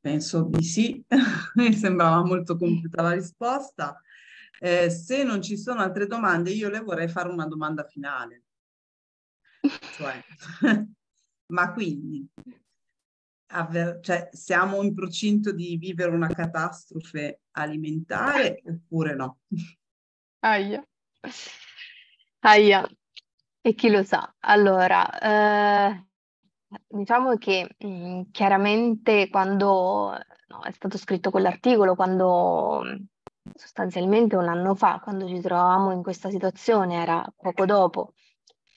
Penso di sì, *laughs* mi sembrava molto compiuta la risposta. Eh, se non ci sono altre domande, io le vorrei fare una domanda finale. Cioè, *laughs* ma quindi avver- cioè, siamo in procinto di vivere una catastrofe alimentare oppure no? Aia. Aia. E chi lo sa? Allora, eh, diciamo che mh, mm, chiaramente quando no, è stato scritto quell'articolo, quando sostanzialmente un anno fa, quando ci trovavamo in questa situazione, era poco dopo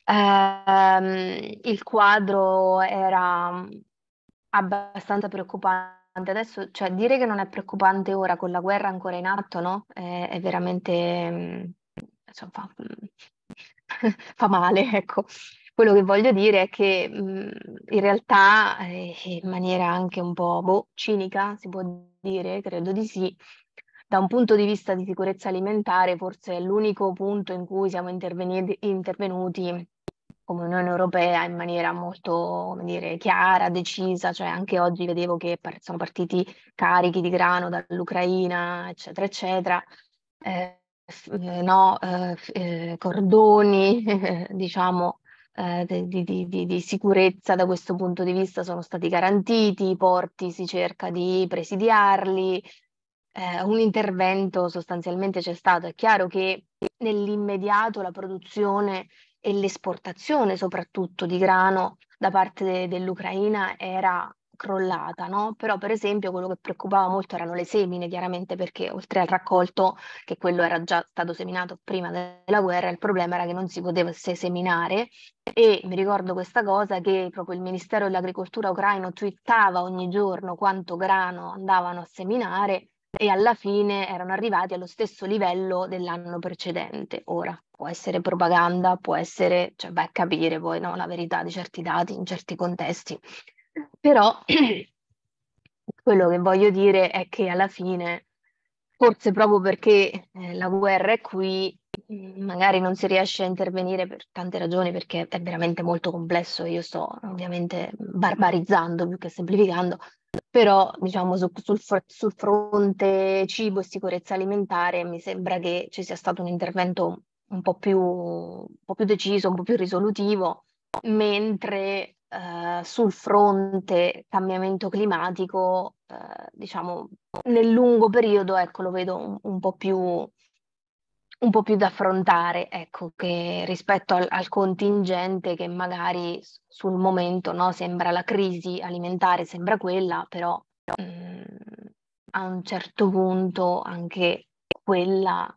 Ehm, il quadro era abbastanza preoccupante adesso, cioè dire che non è preoccupante ora con la guerra ancora in atto, no? È, è veramente, cioè, fa, mm, *laughs* fa, male, ecco. Quello che voglio dire è che mh, mm, in realtà, eh, in maniera anche un po' boh, cinica, si può dire, credo di sì, da un punto di vista di sicurezza alimentare forse è l'unico punto in cui siamo intervenuti come Unione Europea in maniera molto dire, chiara, decisa, cioè anche oggi vedevo che par- sono partiti carichi di grano dall'Ucraina, eccetera, eccetera, eh, f- eh, no, eh, eh cordoni, *laughs* diciamo, eh, di, di, di, di, sicurezza da questo punto di vista sono stati garantiti, i porti si cerca di presidiarli, eh, un intervento sostanzialmente c'è stato. È chiaro che nell'immediato la produzione e l'esportazione soprattutto di grano da parte de- dell'Ucraina era crollata, no? Però per esempio quello che preoccupava molto erano le semine, chiaramente perché oltre al raccolto, che quello era già stato seminato prima della guerra, il problema era che non si poteva seminare e mi ricordo questa cosa che proprio il Ministero dell'Agricoltura ucraino twittava ogni giorno quanto grano andavano a seminare e alla fine erano arrivati allo stesso livello dell'anno precedente. Ora può essere propaganda, può essere, cioè beh, capire poi no, la verità di certi dati in certi contesti. Però *clears throat* quello che voglio dire è che alla fine, forse proprio perché eh, la guerra è qui, magari non si riesce a intervenire per tante ragioni perché è veramente molto complesso e io sto ovviamente barbarizzando più che semplificando, però diciamo su, sul, sul, fronte cibo e sicurezza alimentare mi sembra che ci sia stato un intervento un po' più, un po più deciso, un po' più risolutivo, mentre Uh, sul fronte cambiamento climatico, uh, diciamo, nel lungo periodo, ecco, lo vedo un, un po' più un po' più da affrontare, ecco, che rispetto al, al contingente che magari sul momento no, sembra la crisi alimentare, sembra quella, però mh, mm, a un certo punto anche quella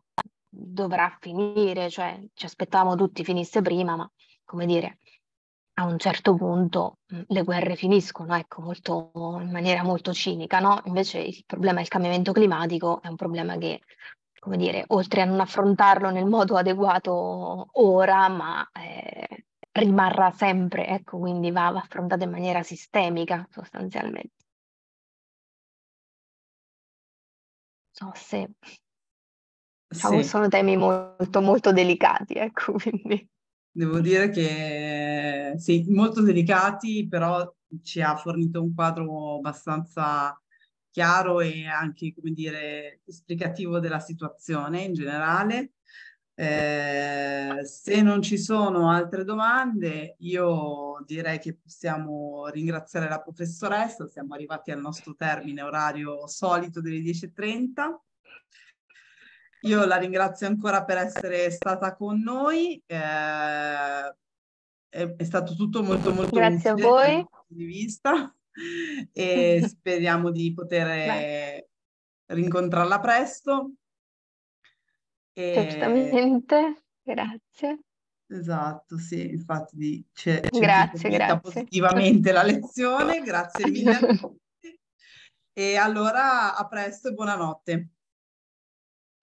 dovrà finire, cioè ci aspettavamo tutti finisse prima, ma come dire, a un certo punto mh, mm, le guerre finiscono, ecco, molto, in maniera molto cinica, no? Invece il problema del cambiamento climatico è un problema che come dire, oltre a non affrontarlo nel modo adeguato ora, ma eh, rimarrà sempre, ecco, quindi va, affrontato in maniera sistemica sostanzialmente. Non so se diciamo, sì. sono temi molto, molto delicati, ecco, *laughs* quindi. Devo dire che sì, molto delicati, però ci ha fornito un quadro abbastanza chiaro e anche, come dire, esplicativo della situazione in generale. Eh, se non ci sono altre domande, io direi che possiamo ringraziare la professoressa, siamo arrivati al nostro termine orario solito delle 10.30. Io la ringrazio ancora per essere stata con noi, eh, è, è, stato tutto molto molto Grazie a voi. Di vista e speriamo di poter *laughs* eh, rincontrarla presto. E... Certamente, grazie. Esatto, sì, infatti di, c'è, c'è grazie, grazie. positivamente la lezione, grazie mille *laughs* E allora a presto e buonanotte.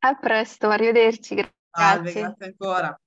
A presto, arrivederci, grazie. Salve, grazie ancora.